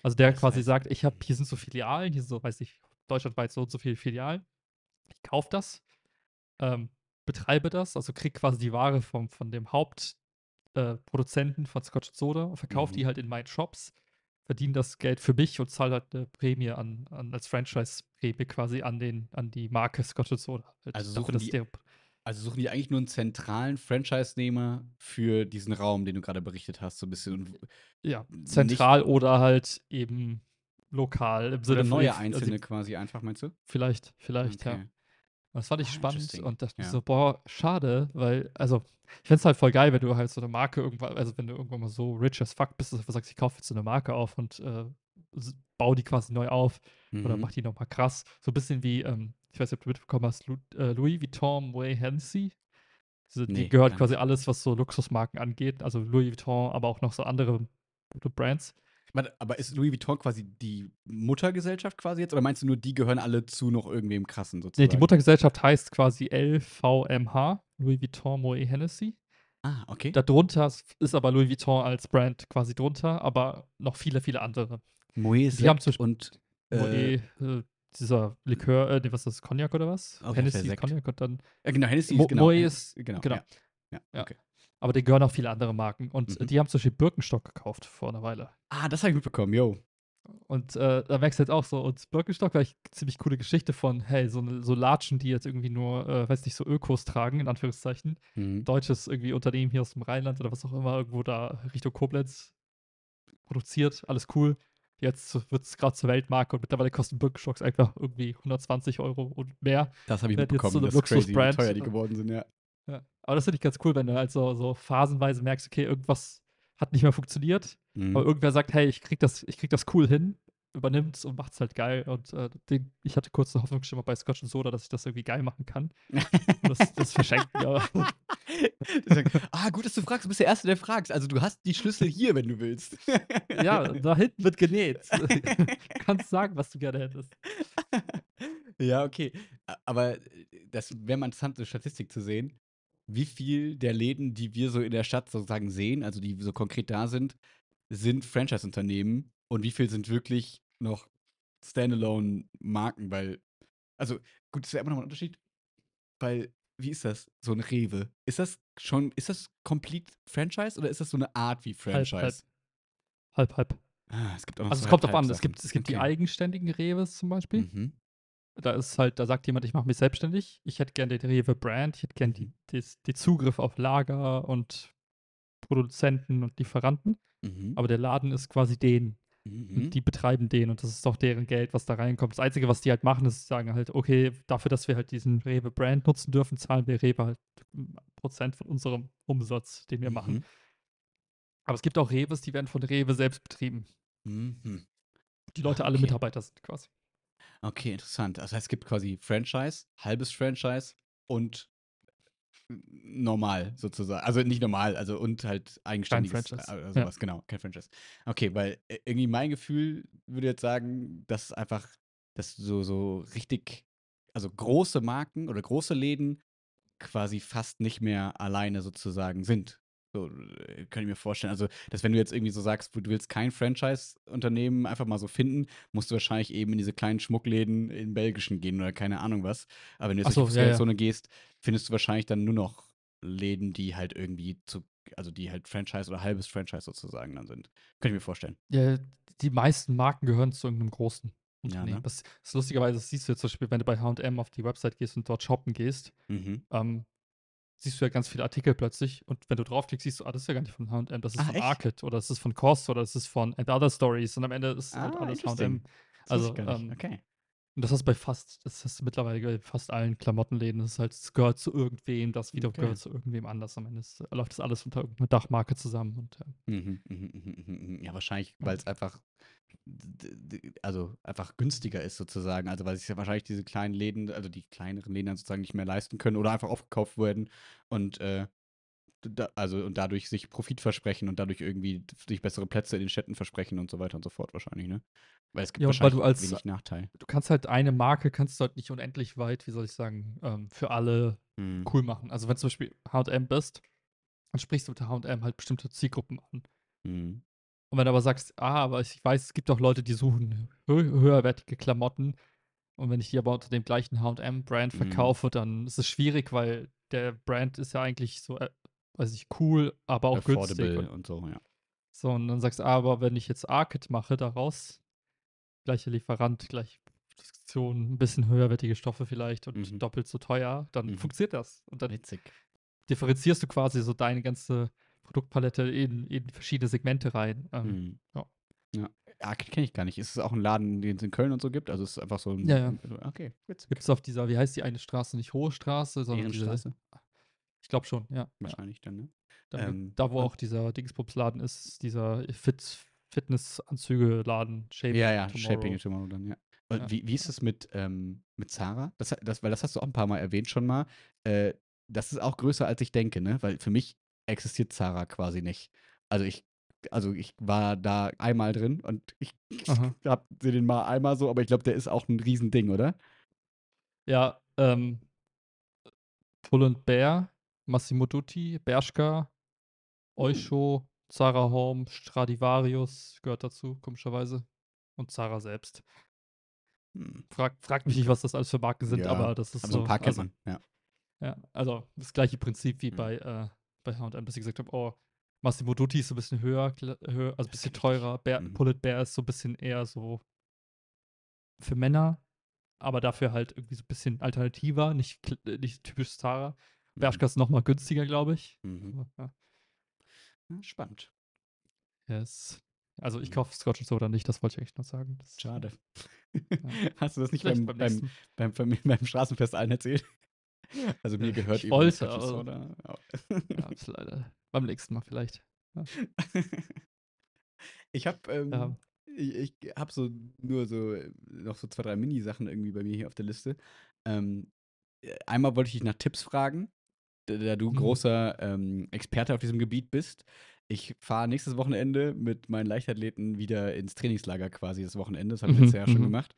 Also der das quasi heißt, sagt, ich habe, hier sind so Filialen, hier sind so, weiß ich, deutschlandweit so und so viele Filialen. Ich kaufe das, ähm, betreibe das, also kriege quasi die Ware vom, von dem Hauptproduzenten äh, von Scotch Soda, verkaufe mhm. die halt in meinen Shops, verdiene das Geld für mich und zahle halt eine Prämie an, an als Franchise-Prämie quasi an den, an die Marke Scotch Soda. Halt, also also dafür, die, also suchen die eigentlich nur einen zentralen Franchise-Nehmer für diesen Raum, den du gerade berichtet hast, so ein bisschen. Ja, zentral oder halt eben lokal im Sinne oder neue von, also Einzelne also, quasi einfach, meinst du? Vielleicht, vielleicht, okay. ja. Das fand ich oh, spannend und dachte ja. so, boah, schade, weil, also, ich fände es halt voll geil, wenn du halt so eine Marke irgendwann, also wenn du irgendwann mal so rich as fuck bist, dass du sagst, ich kaufe jetzt so eine Marke auf und äh, baue die quasi neu auf mhm. oder mach die nochmal krass. So ein bisschen wie ähm, ich weiß nicht, ob du mitbekommen hast, äh, Louis Vuitton Way Hennessy. Also, nee, die gehört quasi alles, was so Luxusmarken angeht. Also Louis Vuitton, aber auch noch so andere Brands. Ich meine, aber ist Louis Vuitton quasi die Muttergesellschaft quasi jetzt? Oder meinst du nur, die gehören alle zu noch irgendwem krassen sozusagen? Nee, die Muttergesellschaft heißt quasi LVMH, Louis Vuitton Moe Hennessy. Ah, okay. Darunter ist aber Louis Vuitton als Brand quasi drunter, aber noch viele, viele andere. Moe Sekt und Moe, äh, äh dieser Likör, äh, was ist das, Cognac oder was? Okay, Hennessy, Cognac und dann. Ja, genau, Hennessy ist genau. Moe genau. genau. Ja. Ja, ja. Okay. Aber denen gehören auch viele andere Marken. Und äh, mhm. die haben zum Beispiel Birkenstock gekauft vor einer Weile. Ah, das habe ich mitbekommen, yo. Und äh, da merkst du jetzt auch so, und Birkenstock war eine ziemlich coole Geschichte von, hey, so, ne, so Latschen, die jetzt irgendwie nur, äh, weiß nicht, so Ökos tragen, in Anführungszeichen. Mhm. Deutsches irgendwie Unternehmen hier aus dem Rheinland oder was auch immer, irgendwo da Richtung Koblenz produziert, alles cool. Jetzt wird es gerade zur Weltmarke und mittlerweile kosten Birkenstocks einfach irgendwie 120 Euro und mehr. Das habe ich mitbekommen, so das ist crazy, wie teuer die geworden sind, ja. ja. Aber das finde ich ganz cool, wenn du halt so, so phasenweise merkst, okay, irgendwas hat nicht mehr funktioniert, mhm. aber irgendwer sagt, hey, ich kriege das, krieg das cool hin übernimmt und macht es halt geil. Und äh, den, ich hatte kurz eine Hoffnung schon mal bei Scotch und Soda, dass ich das irgendwie geil machen kann. das, das verschenkt mir. [laughs] ah, gut, dass du fragst. Du bist der Erste, der fragst. Also, du hast die Schlüssel hier, wenn du willst. ja, da hinten wird genäht. du [laughs] kannst sagen, was du gerne hättest. Ja, okay. Aber äh, das wäre mal interessant, eine Statistik zu sehen, wie viel der Läden, die wir so in der Stadt sozusagen sehen, also die so konkret da sind, sind Franchise-Unternehmen und wie viel sind wirklich noch Standalone-Marken, weil, also gut, das wäre immer noch ein Unterschied, weil, wie ist das, so ein Rewe? Ist das schon, ist das komplett Franchise oder ist das so eine Art wie Franchise? Halb, halb. halb, ah, es gibt auch noch also so es kommt drauf an, es gibt, es gibt okay. die eigenständigen Rewe zum Beispiel. Mhm. Da ist halt, da sagt jemand, ich mache mich selbstständig, ich hätte gerne den Rewe-Brand, ich hätte gerne die, mhm. die, die Zugriff auf Lager und Produzenten und Lieferanten. Mhm. Aber der Laden ist quasi den Mhm. Die betreiben den und das ist doch deren Geld, was da reinkommt. Das Einzige, was die halt machen, ist, sagen halt, okay, dafür, dass wir halt diesen Rewe-Brand nutzen dürfen, zahlen wir Rewe halt Prozent von unserem Umsatz, den wir mhm. machen. Aber es gibt auch Rewe, die werden von Rewe selbst betrieben. Mhm. Die Leute okay. alle Mitarbeiter sind quasi. Okay, interessant. Also es gibt quasi Franchise, halbes Franchise und normal sozusagen. Also nicht normal, also und halt eigenständiges kein Franchise. oder äh, sowas, ja. genau, kein Franchise. Okay, weil äh, irgendwie mein Gefühl würde jetzt sagen, dass einfach, dass so, so richtig, also große Marken oder große Läden quasi fast nicht mehr alleine sozusagen sind. So, äh, könnte ich mir vorstellen. Also, dass wenn du jetzt irgendwie so sagst, du willst kein Franchise-Unternehmen einfach mal so finden, musst du wahrscheinlich eben in diese kleinen Schmuckläden in Belgischen gehen oder keine Ahnung was. Aber wenn du jetzt so, in die ja, Zone ja. gehst, findest du wahrscheinlich dann nur noch Läden, die halt irgendwie zu, also die halt Franchise oder halbes Franchise sozusagen dann sind. Könnte ich mir vorstellen. Ja, die meisten Marken gehören zu irgendeinem großen. Unternehmen. Ja, ne? das, das, ist lustigerweise, das siehst du jetzt zum Beispiel, wenn du bei HM auf die Website gehst und dort shoppen gehst, mhm. ähm, siehst du ja ganz viele Artikel plötzlich und wenn du draufklickst, siehst du, ah, das ist ja gar nicht von H&M, das ist ah, von echt? Arket oder das ist von Kost oder das ist von And Other Stories und am Ende ist halt ah, halt alles H&M. Also, ähm, okay. Und das ist bei fast, das hast du mittlerweile bei fast allen Klamottenläden. Das ist halt, es gehört zu irgendwem, das wieder okay. gehört zu irgendwem anders. Am Ende ist, läuft das alles unter irgendeiner Dachmarke zusammen. Und, ja. Mhm, mh, mh, mh, mhm, mhm. ja, wahrscheinlich, weil es einfach, also einfach günstiger ist sozusagen. Also weil sich ja wahrscheinlich diese kleinen Läden, also die kleineren Läden dann sozusagen nicht mehr leisten können oder einfach aufgekauft werden und äh, da, also und dadurch sich Profit versprechen und dadurch irgendwie sich bessere Plätze in den Städten versprechen und so weiter und so fort wahrscheinlich, ne? Weil es gibt ja, wahrscheinlich weil als, wenig Nachteil. Du kannst halt eine Marke, kannst du halt nicht unendlich weit, wie soll ich sagen, ähm, für alle hm. cool machen. Also wenn du zum Beispiel H&M bist, dann sprichst du mit H&M halt bestimmte Zielgruppen an. Hm. Und wenn du aber sagst, ah, aber ich weiß, es gibt auch Leute, die suchen hö höherwertige Klamotten, und wenn ich die aber unter dem gleichen HM-Brand hm. verkaufe, mhm. dann ist es schwierig, weil der Brand ist ja eigentlich so äh, weiß ich, cool, aber auch günstig. Und, und so, ja. So, und dann sagst du, ah, aber wenn ich jetzt Arcade mache daraus, gleicher Lieferant, gleich Diskussion, ein bisschen höherwertige Stoffe vielleicht und mhm. doppelt so teuer, dann mhm. funktioniert das. Und dann Witzig. differenzierst du quasi so deine ganze Produktpalette in, in verschiedene Segmente rein. Ähm, mhm. Ja. Ja, Arcade kenne ich gar nicht. Ist es auch ein Laden, den es in Köln und so gibt? Also es ist einfach so ein. Ja, ja. Okay, witzig. Gibt es auf dieser, wie heißt die eine Straße? Nicht Hohe Straße, sondern Ehrenstraße. Diese ich glaube schon, ja. Wahrscheinlich dann, ne? da, ähm, da wo auch dieser Dingsbubs-Laden ist, dieser Fit, Fitness-Anzüge-Laden, Shaping Ja, ja, Tomorrow. Shaping Tomorrow dann, ja. ja. wie, wie ist es mit, ähm, mit Zara? Das, das, weil das hast du auch ein paar Mal erwähnt schon mal. Äh, das ist auch größer, als ich denke, ne? Weil für mich existiert Zara quasi nicht. Also ich, also ich war da einmal drin und ich, ich [laughs] hab den mal einmal so, aber ich glaube, der ist auch ein Riesending, oder? Ja, ähm, Bull und Bear Massimo Dutti, Bershka, hm. Eusho, Zara Holm, Stradivarius gehört dazu, komischerweise. Und Zara selbst. Hm. Frag, frag mich nicht, was das alles für Marken sind, ja, aber das ist aber so. Ein paar kennt also, ja. ja. Also das gleiche Prinzip wie hm. bei, äh, bei H&M, dass sie gesagt habe: oh, Massimo Dutti ist so ein bisschen höher, höher also ein bisschen teurer. Bär, mhm. Bullet Bear ist so ein bisschen eher so für Männer, aber dafür halt irgendwie so ein bisschen alternativer, nicht, nicht typisch Zara. Bershka ist mhm. nochmal günstiger, glaube ich. Mhm. Ja. Spannend. Yes. Also ich mhm. kaufe Scotch and Soda nicht, das wollte ich eigentlich noch sagen. Das Schade. Ja. [laughs] Hast du das nicht beim, beim, beim, beim, beim, [laughs] beim Straßenfest allen erzählt? Also mir äh, gehört ich eben wollte, Scotch and Soda. Ja, ist [laughs] leider. Beim nächsten Mal vielleicht. Ja. Ich habe ähm, ja. ich, ich hab so nur so äh, noch so zwei, drei Mini-Sachen irgendwie bei mir hier auf der Liste. Ähm, äh, einmal wollte ich dich nach Tipps fragen, da du mhm. großer ähm, Experte auf diesem Gebiet bist. Ich fahre nächstes Wochenende mit meinen Leichtathleten wieder ins Trainingslager quasi das Wochenende. Das habe ich mhm, letztes Jahr schon mhm. gemacht.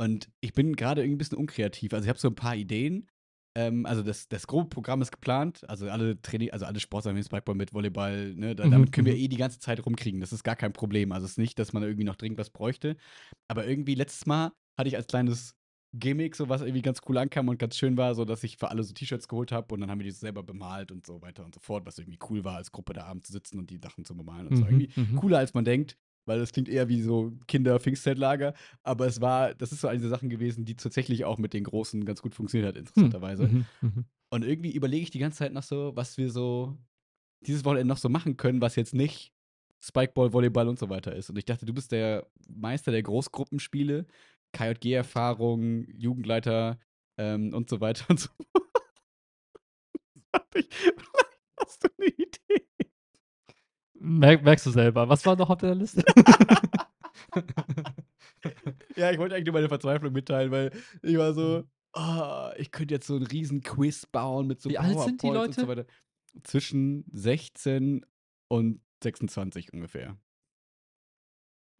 Und ich bin gerade irgendwie ein bisschen unkreativ. Also ich habe so ein paar Ideen. Ähm, also das, das grobe Programm ist geplant. Also alle Training, also alle Sportarten mit Volleyball, ne, da, damit können wir eh die ganze Zeit rumkriegen. Das ist gar kein Problem. Also es ist nicht, dass man irgendwie noch dringend was bräuchte. Aber irgendwie letztes Mal hatte ich als kleines Gimmick, so was irgendwie ganz cool ankam und ganz schön war, so dass ich für alle so T-Shirts geholt habe und dann haben wir die so selber bemalt und so weiter und so fort, was irgendwie cool war, als Gruppe da abends zu sitzen und die Sachen zu bemalen und mhm, so. Irgendwie mhm. cooler, als man denkt, weil das klingt eher wie so kinder lager aber es war, das ist so eine der Sachen gewesen, die tatsächlich auch mit den Großen ganz gut funktioniert hat, hm, interessanterweise. Mhm, mhm, und irgendwie überlege ich die ganze Zeit noch so, was wir so dieses Wochenende noch so machen können, was jetzt nicht Spikeball, Volleyball und so weiter ist. Und ich dachte, du bist der Meister der Großgruppenspiele. KJG-Erfahrung, Jugendleiter ähm, und so weiter und so fort. [laughs] ich, vielleicht [laughs] hast du eine Idee. Merk, merkst du selber. Was war noch auf der Liste? [laughs] ja, ich wollte eigentlich nur meine Verzweiflung mitteilen, weil ich war so, mhm. oh, ich könnte jetzt so einen riesen Quiz bauen mit so Wie alt sind die Leute? So Zwischen 16 und 26 ungefähr.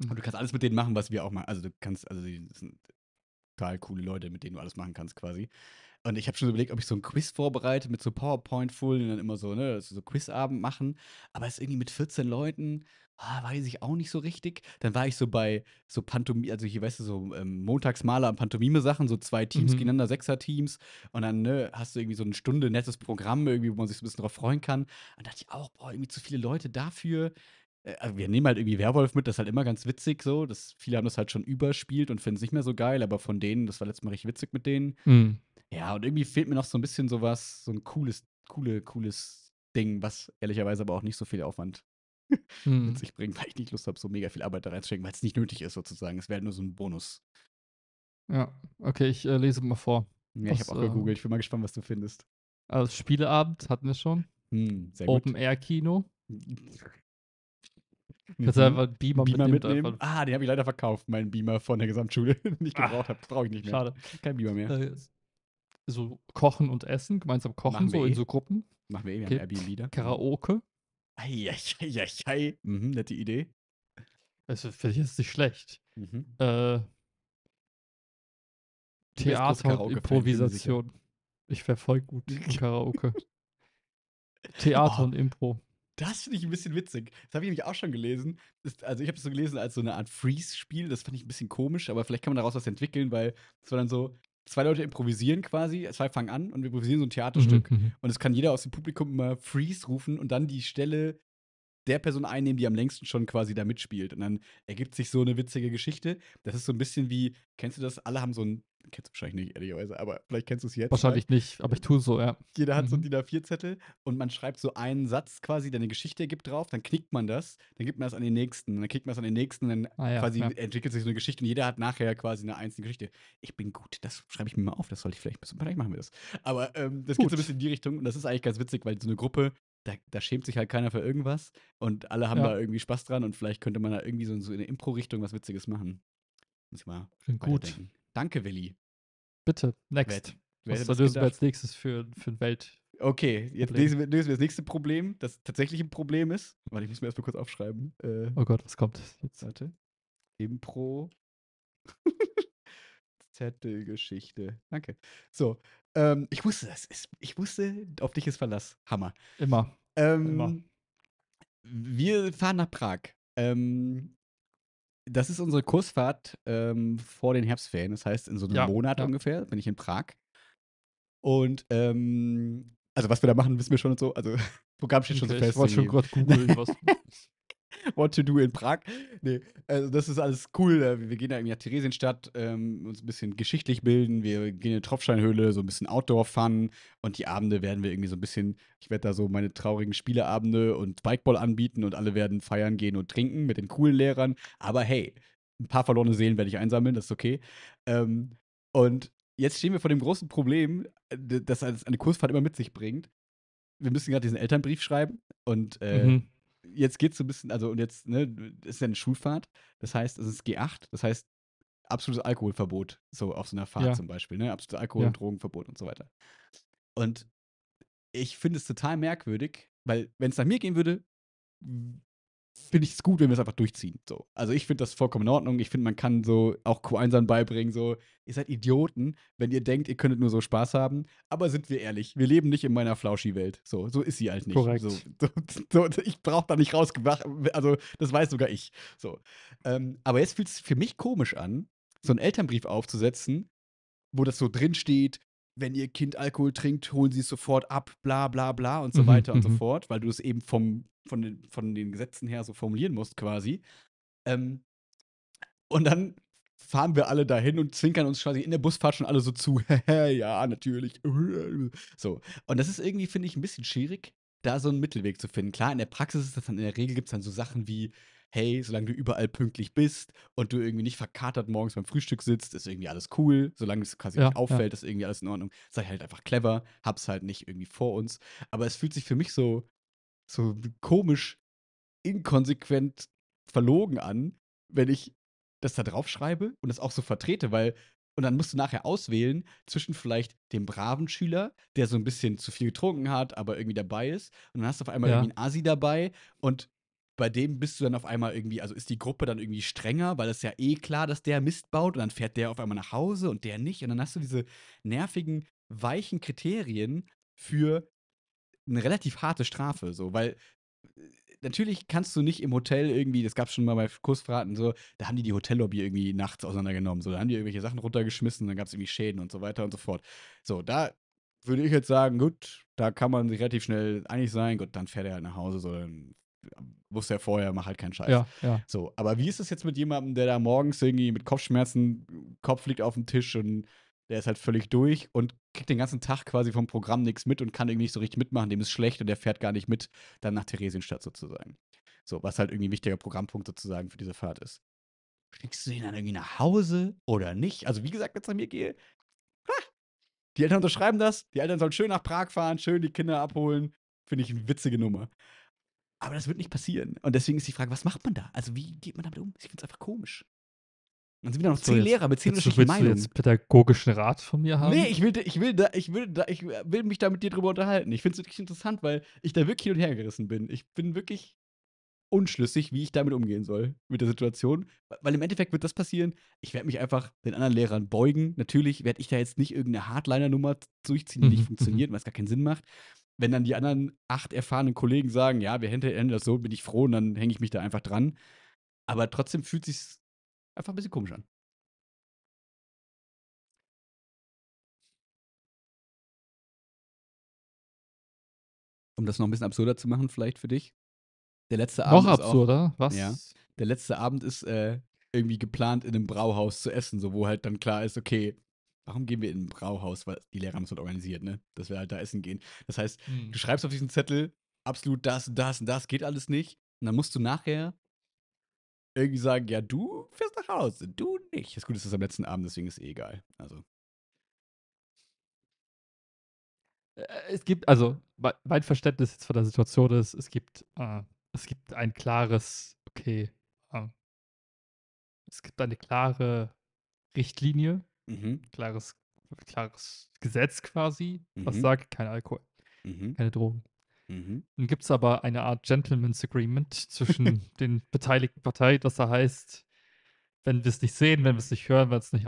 Und du mhm. kannst alles mit denen machen, was wir auch machen. Also du kannst, also die sind total coole Leute, mit denen du alles machen kannst quasi. Und ich habe schon überlegt, ob ich so ein Quiz vorbereite mit so PowerPoint-Folien dann immer so, ne, so Quizabend machen. Aber es ist irgendwie mit 14 Leuten, ah, weiß ich auch nicht so richtig. Dann war ich so bei so Pantomime, also hier, weißt du, so ähm, Montagsmaler und Pantomime-Sachen, so zwei Teams mhm. gegeneinander, Sechser-Teams. Und dann ne, hast du irgendwie so eine Stunde nettes Programm, irgendwie, wo man sich so ein bisschen drauf freuen kann. Und da dachte ich auch, boah, irgendwie zu viele Leute dafür. Äh, also wir nehmen halt irgendwie Werwolf mit, das ist halt immer ganz witzig so. Das, viele haben das halt schon überspielt und finden es nicht mehr so geil, aber von denen, das war letztes Mal richtig witzig mit denen. Mhm. Ja, und irgendwie fehlt mir noch so ein bisschen sowas, so ein cooles, coole, cooles Ding, was ehrlicherweise aber auch nicht so viel Aufwand mhm. mit sich bringt, weil ich nicht Lust habe, so mega viel Arbeit da reinzustecken, weil es nicht nötig ist sozusagen. Es wäre halt nur so ein Bonus. Ja, okay, ich äh, lese mal vor. Ja, ich habe auch gegoogelt. Ähm, ich bin mal gespannt, was du findest. Also Spieleabend hatten wir schon. Hm, Open gut. Air Kino. [laughs] Mhm. Kannst du einfach einen Beamer, Beamer mitnehmen? mitnehmen? Ah, den habe ich leider verkauft, meinen Beamer von der Gesamtschule, [laughs] den ich ah, gebraucht habe. Brauche ich nicht mehr. Schade. Kein Beamer mehr. Äh, so kochen und essen, gemeinsam kochen, Machen so in eh. so Gruppen. Machen wir eh, wir okay. Airbnb wieder. Karaoke. Eieieiei. Mhm, nette Idee. Also, finde ich jetzt nicht schlecht. Mhm. Äh, Theater und Improvisation. Ich wäre voll gut im Karaoke. [laughs] Theater oh. und Impro. Das finde ich ein bisschen witzig. Das habe ich nämlich auch schon gelesen. Das, also ich habe es so gelesen als so eine Art Freeze-Spiel. Das fand ich ein bisschen komisch, aber vielleicht kann man daraus was entwickeln, weil es war dann so, zwei Leute improvisieren quasi, zwei fangen an und wir improvisieren so ein mhm, Theaterstück. Mhm, und es kann jeder aus dem Publikum immer Freeze rufen und dann die Stelle der Person einnehmen, die am längsten schon quasi da mitspielt. Und dann ergibt sich so eine witzige Geschichte. Das ist so ein bisschen wie, kennst du das? Alle haben so ein, kennst du wahrscheinlich nicht, ehrlicherweise, aber vielleicht kennst du es jetzt. Wahrscheinlich mal. Ne? nicht, aber ich tue es so, ja. Jeder hat mhm. so einen DIN A4-Zettel und man schreibt so einen Satz quasi, der eine Geschichte ergibt drauf, dann knickt man das, dann gibt man das an den nächsten, dann knickt man das an den nächsten, dann ah, ja, quasi ja. entwickelt sich so eine Geschichte und jeder hat nachher quasi eine einzelne Geschichte. Ich bin gut, das schreibe ich mir mal auf, das sollte ich vielleicht, vielleicht machen wir das. Aber ähm, das gut. geht so ein bisschen in die Richtung und das ist eigentlich ganz witzig, weil so eine Gruppe da, da, schämt sich halt keiner für irgendwas und alle haben ja. da irgendwie Spaß dran und vielleicht könnte man da irgendwie so, so in eine Impro-Richtung was Witziges machen. Muss ich mal Klingt gut. Danke, Willi. Bitte, next. Wer, was lösen wir als nächstes für, für ein Welt? Okay, jetzt lösen wir, lösen wir, das nächste Problem, das tatsächlich ein Problem ist. Warte, ich muss mir erst mal kurz aufschreiben. Äh, oh Gott, was kommt jetzt? Warte. Impro. [laughs] Zettelgeschichte. Danke. So, ähm, ich wusste das. Ist, ich wusste, auf dich ist Verlass. Hammer. Immer. Ähm, Immer. Wir fahren nach Prag. Ähm, das ist unsere Kursfahrt ähm, vor den Herbstferien. Das heißt, in so einem ja, Monat ja. ungefähr bin ich in Prag. Und ähm, also was wir da machen, wissen wir schon und so. Also [laughs] Programm steht okay, schon so fest. Ich wollte schon gerade googeln, was. [laughs] [laughs] What to do in Prag. Nee, also das ist alles cool. Äh, wir gehen da irgendwie nach Theresienstadt, ähm, uns ein bisschen geschichtlich bilden. Wir gehen in die Tropfsteinhöhle, so ein bisschen Outdoor-Fun. Und die Abende werden wir irgendwie so ein bisschen, ich werde da so meine traurigen Spieleabende und Bikeball anbieten und alle werden feiern gehen und trinken mit den coolen Lehrern. Aber hey, ein paar verlorene Seelen werde ich einsammeln, das ist okay. Ähm, und jetzt stehen wir vor dem großen Problem, äh, das eine Kursfahrt immer mit sich bringt. Wir müssen gerade diesen Elternbrief schreiben und äh, mhm jetzt geht es so ein bisschen, also und jetzt, ne, ist ja eine Schulfahrt, das heißt, es ist G8, das heißt, absolutes Alkoholverbot, so auf so einer Fahrt ja. zum Beispiel, ne? Absolutes Alkohol- ja. und Drogenverbot und so weiter. Und ich finde es total merkwürdig, weil wenn es nach mir gehen würde, finde ich es gut, wenn wir es einfach durchziehen. So. Also ich finde das vollkommen in Ordnung. Ich finde, man kann so auch Q1 beibringen, so, ihr seid Idioten, wenn ihr denkt, ihr könntet nur so Spaß haben. Aber sind wir ehrlich, wir leben nicht in meiner Flauschi-Welt. So, so ist sie halt nicht. Korrekt. So, so, [laughs] ich brauche da nicht rausgebracht, also das weiß sogar ich. So. Ähm, aber jetzt fühlt es für mich komisch an, so einen Elternbrief aufzusetzen, wo das so drinsteht, wenn ihr Kind Alkohol trinkt, holen sie es sofort ab, bla bla bla und so mhm, weiter und so mhm. fort, weil du es eben vom von den, von den Gesetzen her so formulieren musst, quasi. Ähm, und dann fahren wir alle dahin und zwinkern uns quasi in der Busfahrt schon alle so zu. [laughs] ja, natürlich. [laughs] so. Und das ist irgendwie, finde ich, ein bisschen schwierig, da so einen Mittelweg zu finden. Klar, in der Praxis ist das dann in der Regel, gibt es dann so Sachen wie, hey, solange du überall pünktlich bist und du irgendwie nicht verkatert morgens beim Frühstück sitzt, ist irgendwie alles cool. Solange es quasi ja, nicht auffällt, ja. ist irgendwie alles in Ordnung. Sei halt einfach clever, hab's halt nicht irgendwie vor uns. Aber es fühlt sich für mich so so komisch inkonsequent verlogen an, wenn ich das da drauf schreibe und das auch so vertrete, weil und dann musst du nachher auswählen zwischen vielleicht dem braven Schüler, der so ein bisschen zu viel getrunken hat, aber irgendwie dabei ist. Und dann hast du auf einmal ja. irgendwie einen Asi dabei und bei dem bist du dann auf einmal irgendwie, also ist die Gruppe dann irgendwie strenger, weil es ja eh klar, dass der Mist baut und dann fährt der auf einmal nach Hause und der nicht. Und dann hast du diese nervigen, weichen Kriterien für eine relativ harte Strafe, so, weil äh, natürlich kannst du nicht im Hotel irgendwie, das gab es schon mal bei Kursfahrten so, da haben die die Hotellobby irgendwie nachts auseinandergenommen, so, da haben die irgendwelche Sachen runtergeschmissen, dann gab es irgendwie Schäden und so weiter und so fort. So, da würde ich jetzt sagen, gut, da kann man sich relativ schnell einig sein, gut, dann fährt er halt nach Hause, so, dann wusste er vorher, mach halt keinen Scheiß. Ja, ja. So, aber wie ist es jetzt mit jemandem, der da morgens irgendwie mit Kopfschmerzen, Kopf liegt auf dem Tisch und der ist halt völlig durch und kriegt den ganzen Tag quasi vom Programm nichts mit und kann irgendwie nicht so richtig mitmachen, dem ist schlecht und der fährt gar nicht mit, dann nach Theresienstadt sozusagen. So, was halt irgendwie ein wichtiger Programmpunkt sozusagen für diese Fahrt ist. Schickst du den dann irgendwie nach Hause oder nicht? Also, wie gesagt, wenn es an mir gehe, ha, die Eltern unterschreiben das, die Eltern sollen schön nach Prag fahren, schön die Kinder abholen. Finde ich eine witzige Nummer. Aber das wird nicht passieren. Und deswegen ist die Frage, was macht man da? Also, wie geht man damit um? Ich finde es einfach komisch. Dann sind wieder noch zehn so, Lehrer mit zehn unterschiedlichen Meinungen. Willst du jetzt pädagogischen Rat von mir haben? Nee, ich will, ich will, da, ich will, da, ich will mich da mit dir drüber unterhalten. Ich finde es wirklich interessant, weil ich da wirklich hin und her gerissen bin. Ich bin wirklich unschlüssig, wie ich damit umgehen soll, mit der Situation. Weil im Endeffekt wird das passieren, ich werde mich einfach den anderen Lehrern beugen. Natürlich werde ich da jetzt nicht irgendeine Hardliner-Nummer durchziehen, die nicht [laughs] funktioniert, weil es gar keinen Sinn macht. Wenn dann die anderen acht erfahrenen Kollegen sagen, ja, wir handeln das so, bin ich froh und dann hänge ich mich da einfach dran. Aber trotzdem fühlt sich einfach ein bisschen komisch an. Um das noch ein bisschen absurder zu machen, vielleicht für dich. Der letzte Abend. Noch absurder? Auch, Was? Ja. Der letzte Abend ist äh, irgendwie geplant, in einem Brauhaus zu essen, so wo halt dann klar ist, okay, warum gehen wir in ein Brauhaus? Weil die Lehrer haben es halt organisiert, ne? Dass wir halt da essen gehen. Das heißt, hm. du schreibst auf diesen Zettel absolut das, das und das geht alles nicht. Und dann musst du nachher irgendwie sagen, ja, du fährst nach Hause, du nicht. Das Gute ist, das am letzten Abend, deswegen ist eh egal. Also. Äh, es gibt, also, mein Verständnis jetzt von der Situation ist, es gibt, äh, es gibt ein klares, okay, äh, es gibt eine klare Richtlinie, mhm. klares, klares Gesetz quasi, was mhm. sagt, kein Alkohol, mhm. keine Drogen, Mhm. Dann gibt es aber eine Art Gentleman's Agreement zwischen [laughs] den beteiligten Parteien, dass da heißt, wenn wir es nicht sehen, wenn wir es nicht hören, wenn es nicht,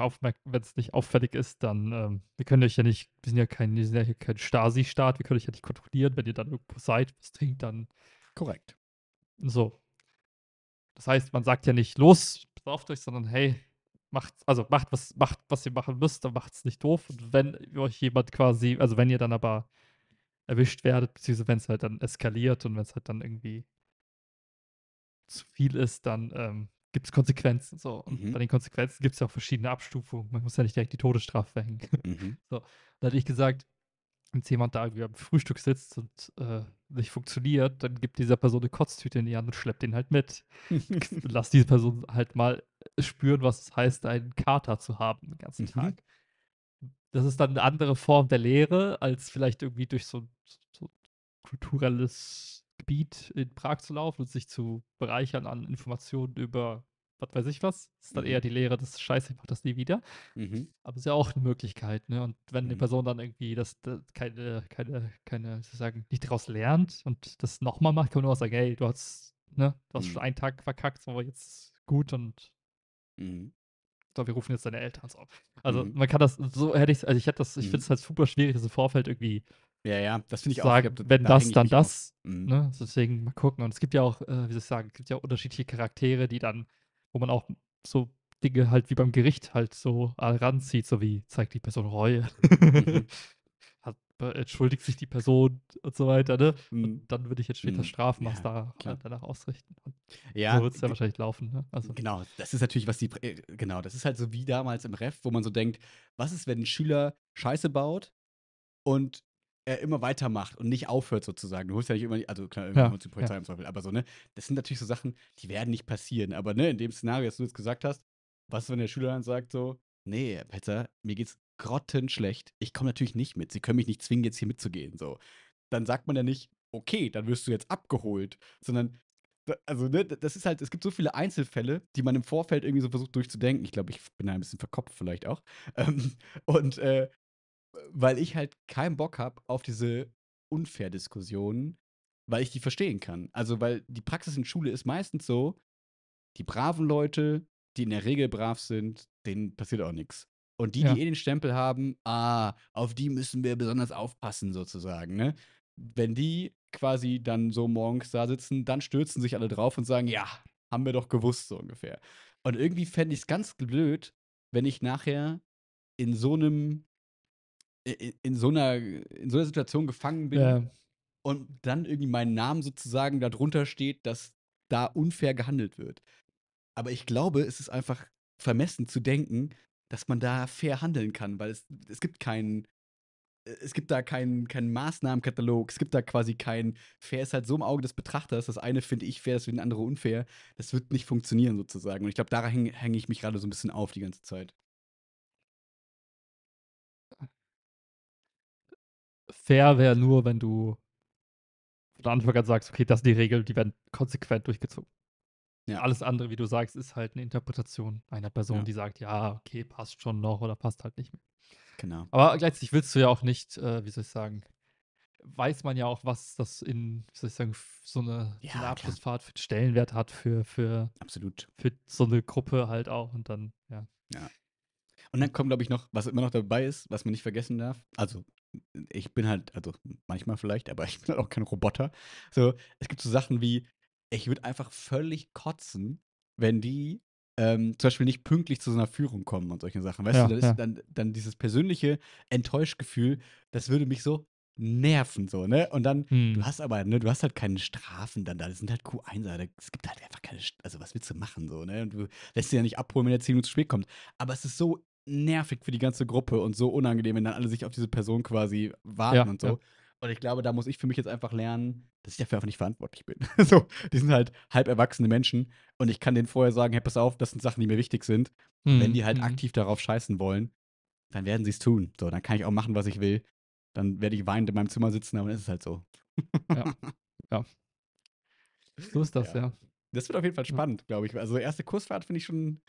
nicht, auffällig ist, dann ähm, wir können euch ja nicht, wir sind ja kein, ja kein Stasi-Staat, wir können euch ja nicht kontrollieren, wenn ihr dann irgendwo seid, was trinkt, dann. Korrekt. So. Das heißt, man sagt ja nicht, los, besorgt euch, sondern hey, macht, also macht was, macht, was ihr machen müsst, dann macht es nicht doof. Und wenn euch jemand quasi, also wenn ihr dann aber erwischt werdet, beziehungsweise wenn es halt dann eskaliert und wenn es halt dann irgendwie zu viel ist, dann ähm, gibt es Konsequenzen. So. Und mhm. bei den Konsequenzen gibt es ja auch verschiedene Abstufungen. Man muss ja nicht direkt die Todesstrafe hängen. Mhm. [laughs] So. Da hatte ich gesagt, wenn jemand da irgendwie am Frühstück sitzt und äh, nicht funktioniert, dann gibt dieser Person eine Kotztüte in die Hand und schleppt den halt mit. [laughs] Lass diese Person halt mal spüren, was es heißt, einen Kater zu haben den ganzen mhm. Tag. Das ist dann eine andere Form der Lehre, als vielleicht irgendwie durch so ein so kulturelles Gebiet in Prag zu laufen und sich zu bereichern an Informationen über was weiß ich was. Das ist dann mhm. eher die Lehre, das ist Scheiße, ich mach das nie wieder. Mhm. Aber ist ja auch eine Möglichkeit, ne? Und wenn mhm. eine Person dann irgendwie das, das keine, keine, keine, sozusagen, nicht daraus lernt und das nochmal macht, kann man nur sagen, hey, du hast, ne, du hast schon mhm. einen Tag verkackt, aber jetzt gut und mhm. so, wir rufen jetzt deine Eltern auf. Also mhm. man kann das, so hätte ich, also ich hätte das, ich finde es halt super schwierig, das im Vorfeld irgendwie ja, ja, das finde ich sagen, auch. Glaub, wenn da das, dann das. Mhm. Ne? Deswegen mal gucken. Und es gibt ja auch, äh, wie soll ich sagen, es gibt ja unterschiedliche Charaktere, die dann, wo man auch so Dinge halt wie beim Gericht halt so äh, ranzieht, so wie zeigt die Person Reue. Mhm. [laughs] [laughs] entschuldigt sich die Person und so weiter, ne? Mhm. dann würde ich jetzt später mhm. Strafmaß ja, da, danach ausrichten. Und ja. So wird es ja wahrscheinlich laufen, ne? Also. Genau, das ist natürlich, was die, äh, genau, das ist halt so wie damals im Ref, wo man so denkt, was ist, wenn ein Schüler Scheiße baut und er äh, immer weitermacht und nicht aufhört sozusagen. Du holst ja nicht immer, also klar, irgendwann ja, die Polizei ja. im Zweifel, aber so, ne? Das sind natürlich so Sachen, die werden nicht passieren. Aber ne, in dem Szenario, das du jetzt gesagt hast, was, wenn der Schüler dann sagt so, nee, Petter, mir geht's grottenschlecht, ich komme natürlich nicht mit, sie können mich nicht zwingen, jetzt hier mitzugehen, so. Dann sagt man ja nicht, okay, dann wirst du jetzt abgeholt, sondern also ne, das ist halt, es gibt so viele Einzelfälle, die man im Vorfeld irgendwie so versucht durchzudenken. Ich glaube, ich bin da ein bisschen verkopft vielleicht auch. Ähm, und äh, weil ich halt keinen Bock habe auf diese Unfair-Diskussionen, weil ich die verstehen kann. Also, weil die Praxis in Schule ist meistens so, die braven Leute, die in der Regel brav sind, denen passiert auch nichts. Und die, ja. die eh den Stempel haben, ah, auf die müssen wir besonders aufpassen, sozusagen, ne? Wenn die quasi dann so morgens da sitzen, dann stürzen sich alle drauf und sagen, ja, haben wir doch gewusst, so ungefähr. Und irgendwie fände ich es ganz blöd, wenn ich nachher in so einem in so einer, in so einer Situation gefangen bin ja. und dann irgendwie mein Name sozusagen darunter steht, dass da unfair gehandelt wird. Aber ich glaube, es ist einfach vermessen zu denken, dass man da fair handeln kann, weil es, es gibt keinen, es gibt da keinen, keinen Maßnahmenkatalog, es gibt da quasi keinen, fair ist halt so im Auge des Betrachters, das eine finde ich fair, das finde andere unfair, das wird nicht funktionieren sozusagen. Und ich glaube, daran hänge häng ich mich gerade so ein bisschen auf die ganze Zeit. fair wäre nur, wenn du von Anfang an sagst, okay, das sind die Regeln, die werden konsequent durchgezogen. Ja. Alles andere, wie du sagst, ist halt eine Interpretation einer Person, ja. die sagt, ja, okay, passt schon noch oder passt halt nicht mehr. Genau. Aber gleichzeitig willst du ja auch nicht, äh, wie soll ich sagen, weiß man ja auch, was das in, wie soll ich sagen, so eine, ja, so eine Abschlussfahrt für Stellenwert hat für, für, Absolut. für so eine Gruppe halt auch und dann, ja. Ja. Und dann kommt, glaube ich, noch, was immer noch dabei ist, was man nicht vergessen darf. Also, ich bin halt, also manchmal vielleicht, aber [laughs] ich bin halt auch kein Roboter. So, es gibt so Sachen wie, ich würde einfach völlig kotzen, wenn die ähm, zum Beispiel nicht pünktlich zu so einer Führung kommen und solchen Sachen. Weißt ja, du, dann, ja. dann, dann dieses persönliche Enttäuschgefühl, das würde mich so nerven, so, ne? Und dann, hm. du hast aber, ne, du hast halt keine Strafen dann da. Das sind halt Q1er. Es gibt halt einfach keine, also was willst du machen, so, ne? Und du lässt dich ja nicht abholen, wenn der 10 Minuten zu spät kommt. Aber es ist so nervig für die ganze Gruppe und so unangenehm, wenn dann alle sich auf diese Person quasi warten ja, und so. Ja. Und ich glaube, da muss ich für mich jetzt einfach lernen, dass ich dafür einfach nicht verantwortlich bin. [laughs] so, die sind halt halb erwachsene Menschen und ich kann denen vorher sagen, hey, pass auf, das sind Sachen, die mir wichtig sind. Mhm. Wenn die halt mhm. aktiv darauf scheißen wollen, dann werden sie es tun. So, dann kann ich auch machen, was ich will. Dann werde ich weinend in meinem Zimmer sitzen, aber dann ist es halt so. ja. ja. So ist das, ja. ja. Das wird auf jeden Fall spannend, glaube ich. Also erste Kursfahrt finde ich schon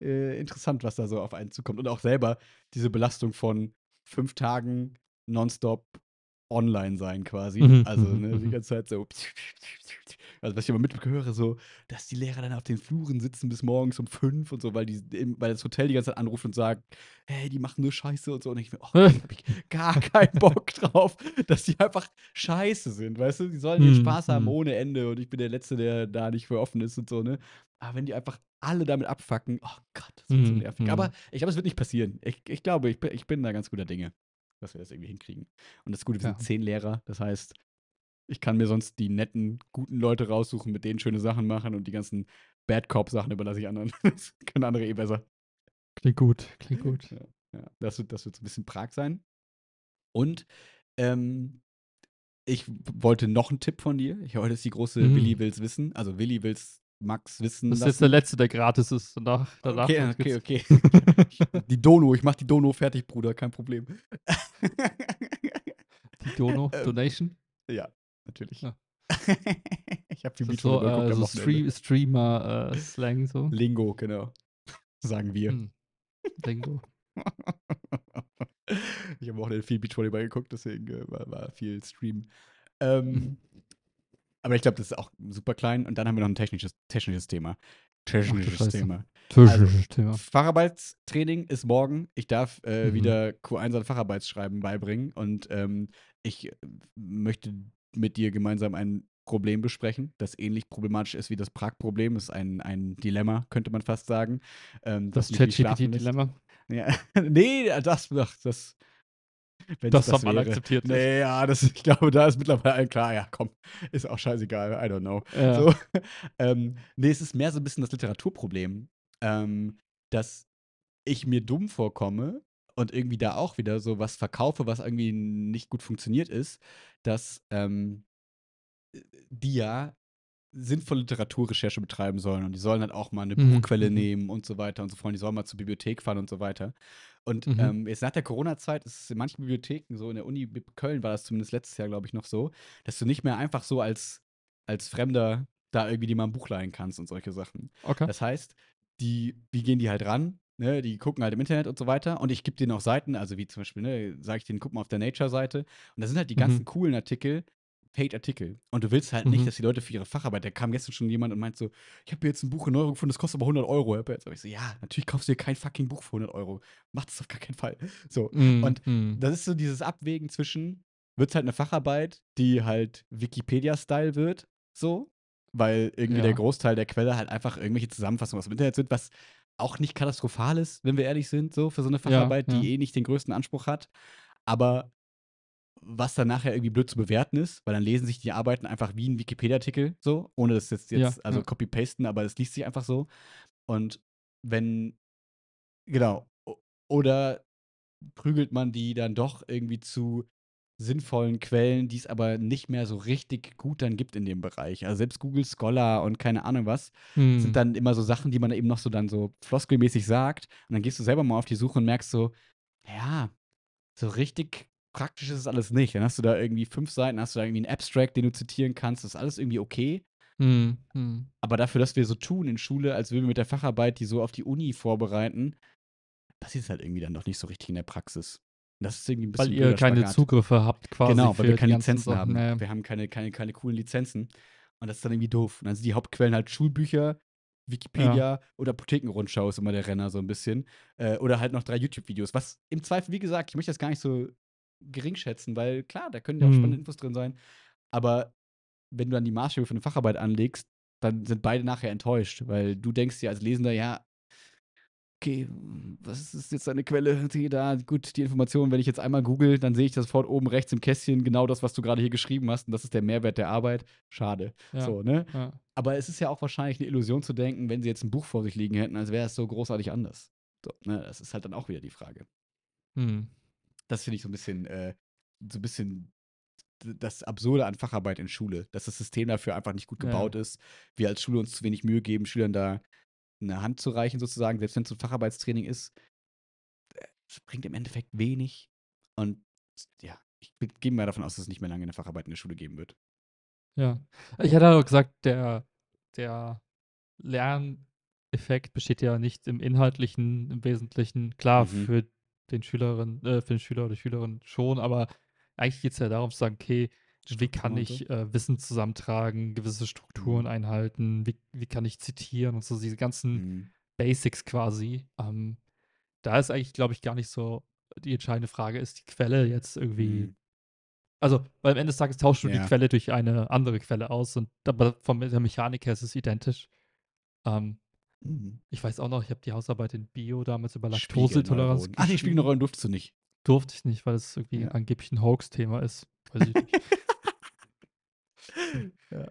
äh, interessant, was da so auf einen zukommt. Und auch selber diese Belastung von fünf Tagen nonstop online sein quasi. Mhm. Also mhm. ne, die mhm. ganze Zeit so. [laughs] Also was ich immer mithöre, so, dass die Lehrer dann auf den Fluren sitzen bis morgens um fünf und so, weil, die, weil das Hotel die ganze Zeit anruft und sagt, hey, die machen nur Scheiße und so. Und ich mir, oh, da hab ich [laughs] gar keinen Bock drauf, dass die einfach scheiße sind, weißt du? Die sollen den mhm. Spaß haben ohne Ende und ich bin der Letzte, der da nicht für offen ist und so, ne? Aber wenn die einfach alle damit abfacken. Oh Gott, das wird mm, so mhm, nervig. Mm. Aber mhm. ich glaube, es wird nicht passieren. Ich, ich glaube, ich, ich bin da ganz guter Dinge, dass wir das irgendwie hinkriegen. Und das Gute, wir ja. sind zehn Lehrer. Das heißt, ich kann mir sonst die netten, guten Leute raussuchen, mit denen schöne Sachen machen und die ganzen Bad Cop-Sachen überlasse ich anderen. [laughs] Das können andere eh besser. Klingt gut, klingt gut. Ja, ja. Das, wird, das wird so ein bisschen Prag sein. Und ähm, ich wollte noch einen Tipp von dir. Ich, heute ist die große mhm. Willi will's wissen. Also Willi will's Max wissen. Das ist jetzt der letzte, der gratis ist. Danach, danach okay, okay, okay. [laughs] die Dono, ich mach die Dono fertig, Bruder, kein Problem. [laughs] die Dono, ähm, Donation? Ja, natürlich. Ja. [laughs] ich habe viel so, so, geguckt, äh, so Stream, Streamer-Slang äh, so. Lingo, genau. Sagen wir. Hm. Lingo. ich habe auch viel Beachvolleyball geguckt, deswegen äh, war, war, viel Stream. Ähm, aber ich glaube, das ist auch super klein. Und dann haben wir noch ein technisches, technisches Thema. Technisches Ach, Thema. Technisches also, Thema. Facharbeitstraining ist morgen. Ich darf äh, mhm. wieder Q1 an Facharbeitsschreiben beibringen. Und ähm, ich äh, möchte mit dir gemeinsam ein Problem besprechen, das ähnlich problematisch ist wie das Prag-Problem. Ist ein, ein Dilemma, könnte man fast sagen. Ähm, das ChatGPT-Dilemma? Ja. [laughs] nee, das, ach, das wenn das, das haben wäre. alle akzeptiert. Nee, ja, das, ich glaube, da ist mittlerweile allen klar, ja, komm, ist auch scheißegal, I don't know. Ja. So, [laughs] ähm, nee, es ist mehr so ein bisschen das Literaturproblem, ähm, dass ich mir dumm vorkomme und irgendwie da auch wieder so was verkaufe, was irgendwie nicht gut funktioniert ist, dass ähm, die ja sinnvolle Literaturrecherche betreiben sollen und die sollen dann halt auch mal eine mhm. Buchquelle mhm. nehmen und so weiter und so fort. Die sollen mal zur Bibliothek fahren und so weiter. Und mhm. ähm, jetzt nach der Corona-Zeit ist es in manchen Bibliotheken so, in der Uni Köln war das zumindest letztes Jahr, glaube ich, noch so, dass du nicht mehr einfach so als, als Fremder da irgendwie dir mal ein Buch leihen kannst und solche Sachen. Okay. Das heißt, die, wie gehen die halt ran? Ne, die gucken halt im Internet und so weiter. Und ich gebe denen auch Seiten, also wie zum Beispiel, ne, sage ich denen, guck mal auf der Nature-Seite. Und da sind halt die mhm. ganzen coolen Artikel, Paid-Artikel. Und du willst halt mhm. nicht, dass die Leute für ihre Facharbeit, da kam gestern schon jemand und meint so, ich habe jetzt ein Buch in Euro gefunden, das kostet aber 100 Euro. Und ich so, ja, natürlich kaufst du dir kein fucking Buch für 100 Euro. Macht es auf gar keinen Fall. So, mhm. und mhm. das ist so dieses Abwägen zwischen, wird es halt eine Facharbeit, die halt Wikipedia-Style wird, so, weil irgendwie ja. der Großteil der Quelle halt einfach irgendwelche Zusammenfassungen aus dem Internet sind, was auch nicht katastrophal ist, wenn wir ehrlich sind, so für so eine Facharbeit, ja, ja. die eh nicht den größten Anspruch hat. Aber was dann nachher irgendwie blöd zu bewerten ist, weil dann lesen sich die Arbeiten einfach wie ein Wikipedia-Artikel so, ohne das jetzt, jetzt ja, also ja. copy-pasten, aber es liest sich einfach so. Und wenn, genau, oder prügelt man die dann doch irgendwie zu sinnvollen Quellen, die es aber nicht mehr so richtig gut dann gibt in dem Bereich. Also selbst Google Scholar und keine Ahnung was hm. sind dann immer so Sachen, die man eben noch so dann so floskelmäßig sagt. Und dann gehst du selber mal auf die Suche und merkst so, ja, so richtig praktisch ist es alles nicht. Dann hast du da irgendwie fünf Seiten, hast du da irgendwie einen Abstract, den du zitieren kannst, das ist alles irgendwie okay. Hm, hm. Aber dafür, dass wir so tun in Schule, als würden wir mit der Facharbeit die so auf die Uni vorbereiten, passiert es halt irgendwie dann doch nicht so richtig in der Praxis. Das ist irgendwie ein bisschen Weil ihr keine Spagat. Zugriffe habt quasi. Genau, weil wir keine Lizenzen Sachen, haben. Nee. Wir haben keine, keine, keine coolen Lizenzen. Und das ist dann irgendwie doof. Und dann sind die Hauptquellen halt Schulbücher, Wikipedia ja. oder Apothekenrundschau ist immer der Renner so ein bisschen. Äh, oder halt noch drei YouTube-Videos. Was im Zweifel, wie gesagt, ich möchte das gar nicht so gering schätzen, weil klar, da können ja auch spannende mhm. Infos drin sein. Aber wenn du dann die Maßstäbe für eine Facharbeit anlegst, dann sind beide nachher enttäuscht, weil du denkst dir als Lesender, ja, okay, was ist jetzt deine Quelle? Die da, gut, die Information, wenn ich jetzt einmal google, dann sehe ich das sofort oben rechts im Kästchen genau das, was du gerade hier geschrieben hast. Und das ist der Mehrwert der Arbeit. Schade. Ja, so, ne? Ja. Aber es ist ja auch wahrscheinlich eine Illusion zu denken, wenn sie jetzt ein Buch vor sich liegen hätten, als wäre es so großartig anders. So, ne? Das ist halt dann auch wieder die Frage. Hm das finde ich so ein bisschen, äh, so ein bisschen das Absurde an Facharbeit in Schule, dass das System dafür einfach nicht gut gebaut ja. ist. Wir als Schule uns zu wenig Mühe geben, Schülern da eine Hand zu reichen, sozusagen, selbst wenn es ein Facharbeitstraining ist. Das äh, bringt im Endeffekt wenig. Und ja, ich gehe mal davon aus, dass es nicht mehr lange eine Facharbeit in der Schule geben wird. Ja. Ich hatte auch gesagt, der, der Lerneffekt besteht ja nicht im Inhaltlichen, im Wesentlichen. Klar, mhm. für den Schülerinnen, äh, für den Schüler oder Schülerin schon, aber eigentlich geht es ja darum zu sagen, okay, wie kann ich äh, Wissen zusammentragen, gewisse Strukturen mhm. einhalten, wie, wie kann ich zitieren und so diese ganzen mhm. Basics quasi. Ähm, da ist eigentlich, glaube ich, gar nicht so die entscheidende Frage, ist die Quelle jetzt irgendwie. Mhm. Also, weil am Ende des Tages tauscht du ja. die Quelle durch eine andere Quelle aus und aber von der Mechanik her ist es identisch. Ähm, Mhm. Ich weiß auch noch, ich habe die Hausarbeit in Bio damals über Laktosetoleranz. Ah, nee, Spiegelneuronen durfte du nicht. Durfte ich nicht, weil es irgendwie ja. angeblich ein Hoax-Thema ist. Weiß ich nicht. [laughs] ja.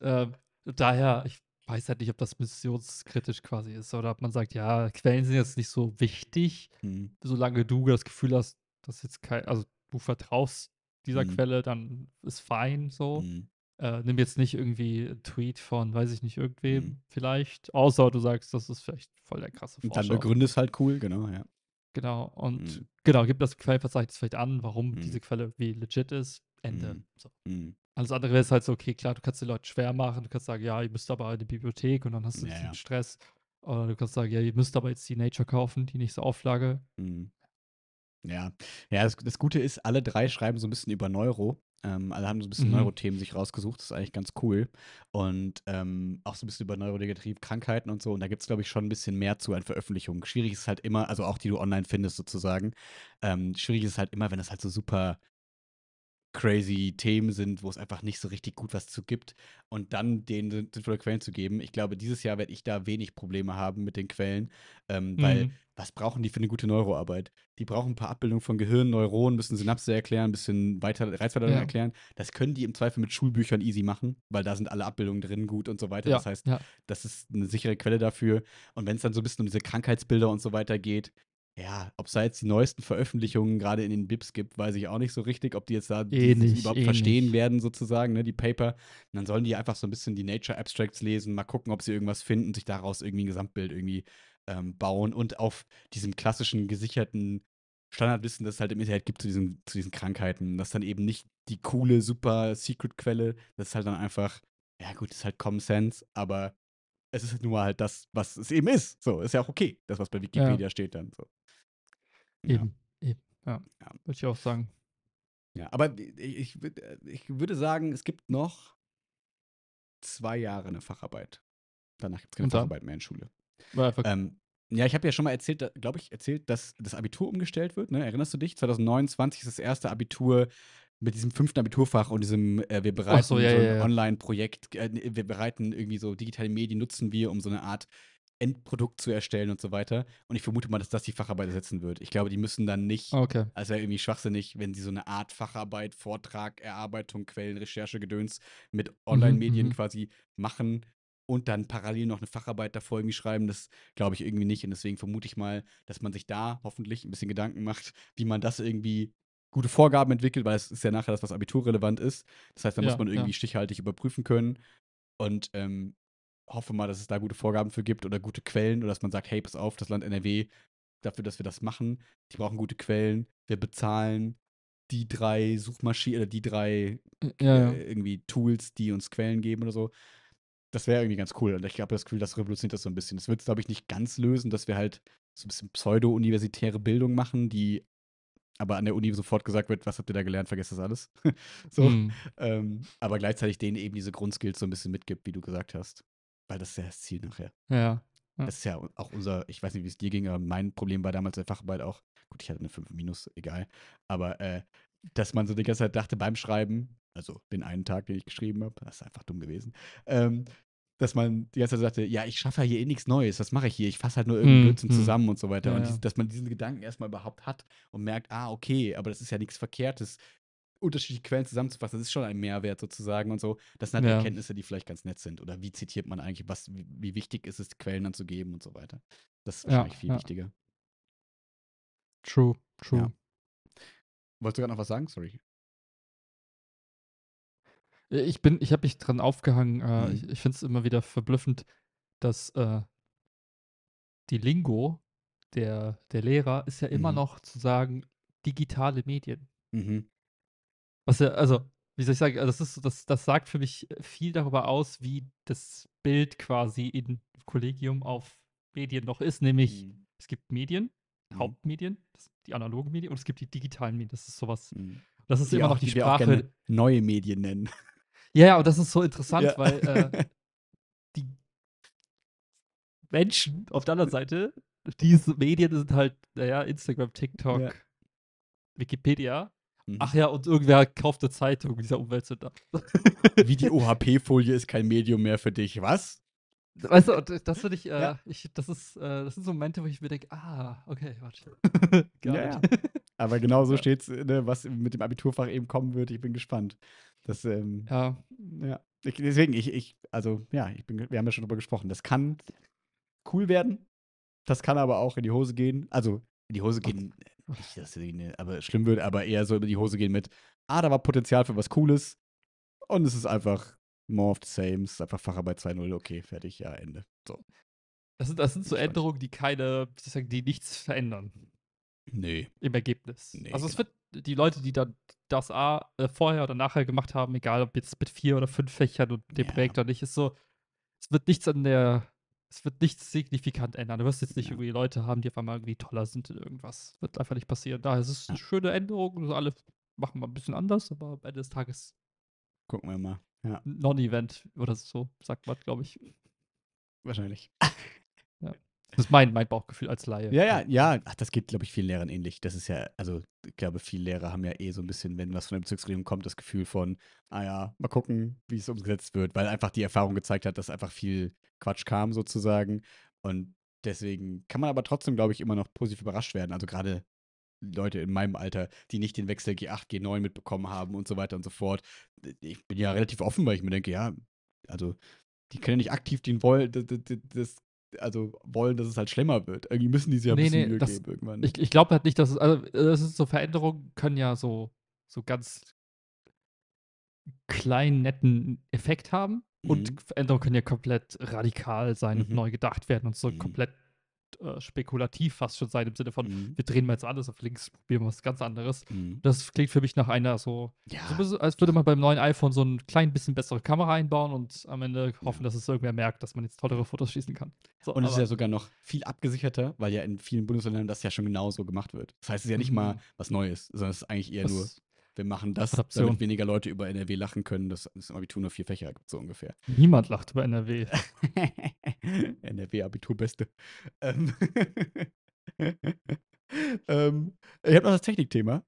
ähm, daher, ich weiß halt nicht, ob das missionskritisch quasi ist oder ob man sagt, ja, Quellen sind jetzt nicht so wichtig, mhm. solange du das Gefühl hast, dass jetzt kein, also du vertraust dieser mhm. Quelle, dann ist fein so. Mhm. Äh, nimm jetzt nicht irgendwie einen Tweet von, weiß ich nicht, irgendwem mhm. vielleicht, außer du sagst, das ist vielleicht voll der krasse Forscher. Und dann begründest halt cool, genau, ja. Genau, und mhm. genau, gib das Quellverzeichnis vielleicht an, warum mhm. diese Quelle wie legit ist, Ende. Mhm. So. Mhm. Alles andere wäre es halt so, okay, klar, du kannst den Leuten schwer machen, du kannst sagen, ja, ihr müsst aber in die Bibliothek und dann hast du ja, ja. Stress. Oder du kannst sagen, ja, ihr müsst aber jetzt die Nature kaufen, die nächste Auflage. Mhm. Ja, ja das, das Gute ist, alle drei schreiben so ein bisschen über Neuro. Ähm, alle haben so ein bisschen mhm. Neurothemen sich rausgesucht, das ist eigentlich ganz cool. Und ähm, auch so ein bisschen über Neurodegetrieb, Krankheiten und so. Und da gibt es, glaube ich, schon ein bisschen mehr zu an Veröffentlichungen. Schwierig ist halt immer, also auch die du online findest sozusagen, ähm, schwierig ist halt immer, wenn das halt so super crazy Themen sind, wo es einfach nicht so richtig gut was zu gibt und dann denen sinnvolle Quellen zu geben. Ich glaube, dieses Jahr werde ich da wenig Probleme haben mit den Quellen, ähm, mhm. weil was brauchen die für eine gute Neuroarbeit? Die brauchen ein paar Abbildungen von Gehirn, Neuronen, müssen Synapse erklären, ein bisschen weiter, Reizverteilung ja. erklären. Das können die im Zweifel mit Schulbüchern easy machen, weil da sind alle Abbildungen drin gut und so weiter. Ja. Das heißt, ja. das ist eine sichere Quelle dafür. Und wenn es dann so ein bisschen um diese Krankheitsbilder und so weiter geht, ja, ob es da jetzt die neuesten Veröffentlichungen gerade in den Bips gibt, weiß ich auch nicht so richtig, ob die jetzt da eh die nicht, überhaupt eh verstehen werden, sozusagen, ne, die Paper. Und dann sollen die einfach so ein bisschen die Nature Abstracts lesen, mal gucken, ob sie irgendwas finden, sich daraus irgendwie ein Gesamtbild irgendwie ähm, bauen und auf diesem klassischen gesicherten Standardwissen, das es halt im Internet gibt zu diesen, zu diesen Krankheiten. Das dann eben nicht die coole, super Secret-Quelle. Das ist halt dann einfach, ja gut, das ist halt Common Sense, aber es ist halt nur halt das, was es eben ist. So, ist ja auch okay, das, was bei Wikipedia ja. steht dann. So. Eben, ja. eben. Ja. ja. Würde ich auch sagen. Ja, aber ich, äh, ich würde sagen, es gibt noch zwei Jahre eine Facharbeit. Danach gibt es keine Und Facharbeit mehr in Schule. Ähm, ja, ich habe ja schon mal erzählt, glaube ich, erzählt, dass das Abitur umgestellt wird. Ne? Erinnerst du dich? 2029 ist das erste Abitur mit diesem fünften Abiturfach und diesem, äh, wir bereiten so, ja, so ein ja, ja. Online-Projekt, äh, ne, wir bereiten irgendwie so digitale Medien, nutzen wir, um so eine Art Endprodukt zu erstellen und so weiter. Und ich vermute mal, dass das die Facharbeit ersetzen wird. Ich glaube, die müssen dann nicht, okay. also irgendwie schwachsinnig, wenn sie so eine Art Facharbeit, Vortrag, Erarbeitung, Quellen, Recherche, Gedöns mit mhm, Online-Medien mhm, quasi machen und dann parallel noch eine Facharbeit davor irgendwie schreiben, das glaube ich irgendwie nicht. Und deswegen vermute ich mal, dass man sich da hoffentlich ein bisschen Gedanken macht, wie man das irgendwie gute Vorgaben entwickelt, weil es ist ja nachher das, was abiturrelevant ist. Das heißt, da ja, muss man irgendwie ja. stichhaltig überprüfen können. Und ähm, hoffe mal, dass es da gute Vorgaben für gibt oder gute Quellen oder dass man sagt, hey, pass auf, das Land NRW, dafür, dass wir das machen, die brauchen gute Quellen, wir bezahlen die drei Suchmaschinen oder die drei ja, ja. Äh, irgendwie Tools, die uns Quellen geben oder so. Das wäre irgendwie ganz cool. Und ich habe das Gefühl, das revolutioniert das so ein bisschen. Das wird es, glaube ich, nicht ganz lösen, dass wir halt so ein bisschen pseudo-universitäre Bildung machen, die aber an der Uni sofort gesagt wird, was habt ihr da gelernt, vergesst das alles. [laughs] so. Mm. Ähm, aber gleichzeitig denen eben diese Grundskills so ein bisschen mitgibt, wie du gesagt hast. Weil das ist ja das Ziel nachher. Ja. Das ist ja auch unser, ich weiß nicht, wie es dir ging, aber mein Problem war damals der Facharbeit auch, gut, ich hatte eine 5 minus, egal, aber äh, dass man so die ganze Zeit dachte beim Schreiben, also den einen Tag, den ich geschrieben habe, das ist einfach dumm gewesen, ähm, dass man die ganze Zeit sagte, ja, ich schaffe ja hier eh nichts Neues, was mache ich hier? Ich fasse halt nur irgendwie mm, Blödsinn mm. zusammen und so weiter. Ja, und die, dass man diesen Gedanken erstmal überhaupt hat und merkt, ah, okay, aber das ist ja nichts Verkehrtes, unterschiedliche Quellen zusammenzufassen, das ist schon ein Mehrwert sozusagen und so. Das sind halt ja. Erkenntnisse, die vielleicht ganz nett sind. Oder wie zitiert man eigentlich, was, wie, wie wichtig ist es, Quellen dann zu geben und so weiter. Das ist wahrscheinlich ja, viel ja. wichtiger. True, true. Wolltest du gerade noch was sagen? Sorry. Äh, ich bin, ich habe mich dran aufgehangen. Äh, mhm. Ich, ich finde es immer wieder verblüffend, dass äh, die Lingo der, der Lehrer ist ja immer mhm. noch zu sagen digitale Medien. Mhm. Was ja, also, wie soll ich sagen, also das, ist, das, das sagt für mich viel darüber aus, wie das Bild quasi im Kollegium auf Medien noch ist, nämlich mhm. es gibt Medien, mhm. Hauptmedien, die analogen Medien und es gibt die digitalen Medien. Das ist sowas. Mhm. Das ist die immer auch, noch die, die Sprache. neue Medien nennen. Ja, ja, und das ist so interessant, ja. weil äh, [laughs] die Menschen auf der anderen Seite, diese Medien sind halt, naja, Instagram, TikTok, ja. Wikipedia Mhm. Ach ja, und irgendwer kauft eine Zeitung, dieser Umweltsünder. [laughs] Wie die OHP-Folie ist kein Medium mehr für dich, was? Weißt du, das finde ich, äh, ja. ich, das ist, äh, das sind so Momente, wo ich mir denke, ah, okay, warte. [laughs] Gar ja, ja. Aber genau so [laughs] ja. es, ne, was mit dem Abiturfach eben kommen wird. Ich bin gespannt. Das, ähm, ja. ja. Ich, deswegen, ich, ich, also ja, ich bin, wir haben ja schon darüber gesprochen. Das kann cool werden. Das kann aber auch in die Hose gehen. Also in die Hose gehen nicht, dass sie ne, aber schlimm wird, aber eher so über die Hose gehen mit, ah, da war Potenzial für was Cooles. Und es ist einfach more of the same, es ist einfach Facharbeit 2.0, okay, fertig, ja, Ende. So. Das sind, das sind so Änderungen, die keine, die nichts verändern. Nee. Im Ergebnis. Nee, also es genau. wird die Leute, die dann das A äh, vorher oder nachher gemacht haben, egal ob jetzt mit vier oder fünf Fächern und dem ja. Projekt oder nicht, ist so, es wird nichts an der es wird nichts signifikant ändern. Du wirst jetzt nicht ja. irgendwie Leute haben, die auf einmal irgendwie toller sind in irgendwas. Wird einfach nicht passieren. Daher ist es eine ja. schöne Änderung. Also alle machen mal ein bisschen anders, aber am Ende des Tages. Gucken wir mal. Ja. Non-Event oder so, sagt man, glaube ich. Wahrscheinlich. [laughs] Das ist mein, mein Bauchgefühl als Laie. Ja, ja, ja. Ach, das geht, glaube ich, vielen Lehrern ähnlich. Das ist ja, also ich glaube, viele Lehrer haben ja eh so ein bisschen, wenn was von der Bezirksregierung kommt, das Gefühl von, ah ja, mal gucken, wie es umgesetzt wird, weil einfach die Erfahrung gezeigt hat, dass einfach viel Quatsch kam sozusagen. Und deswegen kann man aber trotzdem, glaube ich, immer noch positiv überrascht werden. Also gerade Leute in meinem Alter, die nicht den Wechsel G8, G9 mitbekommen haben und so weiter und so fort. Ich bin ja relativ offen, weil ich mir denke, ja, also die können ja nicht aktiv den Woll, das, das, also wollen, dass es halt schlimmer wird. Irgendwie müssen die sich ja nee, ein bisschen nee, Mühe das, geben irgendwann. Ich, ich glaube halt nicht, dass es, also das ist so Veränderungen können ja so, so ganz kleinen, netten Effekt haben. Mhm. Und Veränderungen können ja komplett radikal sein mhm. und neu gedacht werden und so mhm. komplett äh, spekulativ fast schon sein, im Sinne von, mhm. wir drehen mal jetzt alles auf links, probieren was ganz anderes. Mhm. Das klingt für mich nach einer so, ja. so, als würde man beim neuen iPhone so ein klein bisschen bessere Kamera einbauen und am Ende hoffen, ja. dass es irgendwer merkt, dass man jetzt tollere Fotos schießen kann. So, und es ist ja sogar noch viel abgesicherter, weil ja in vielen Bundesländern das ja schon genauso gemacht wird. Das heißt, es ist ja nicht mhm. mal was Neues, sondern es ist eigentlich eher nur wir machen das, Adaption. damit weniger Leute über NRW lachen können, dass es im Abitur nur vier Fächer gibt, so ungefähr. Niemand lacht über NRW. [laughs] NRW-Abitur-Beste. Ähm [laughs] ähm, ich habe noch das Technikthema.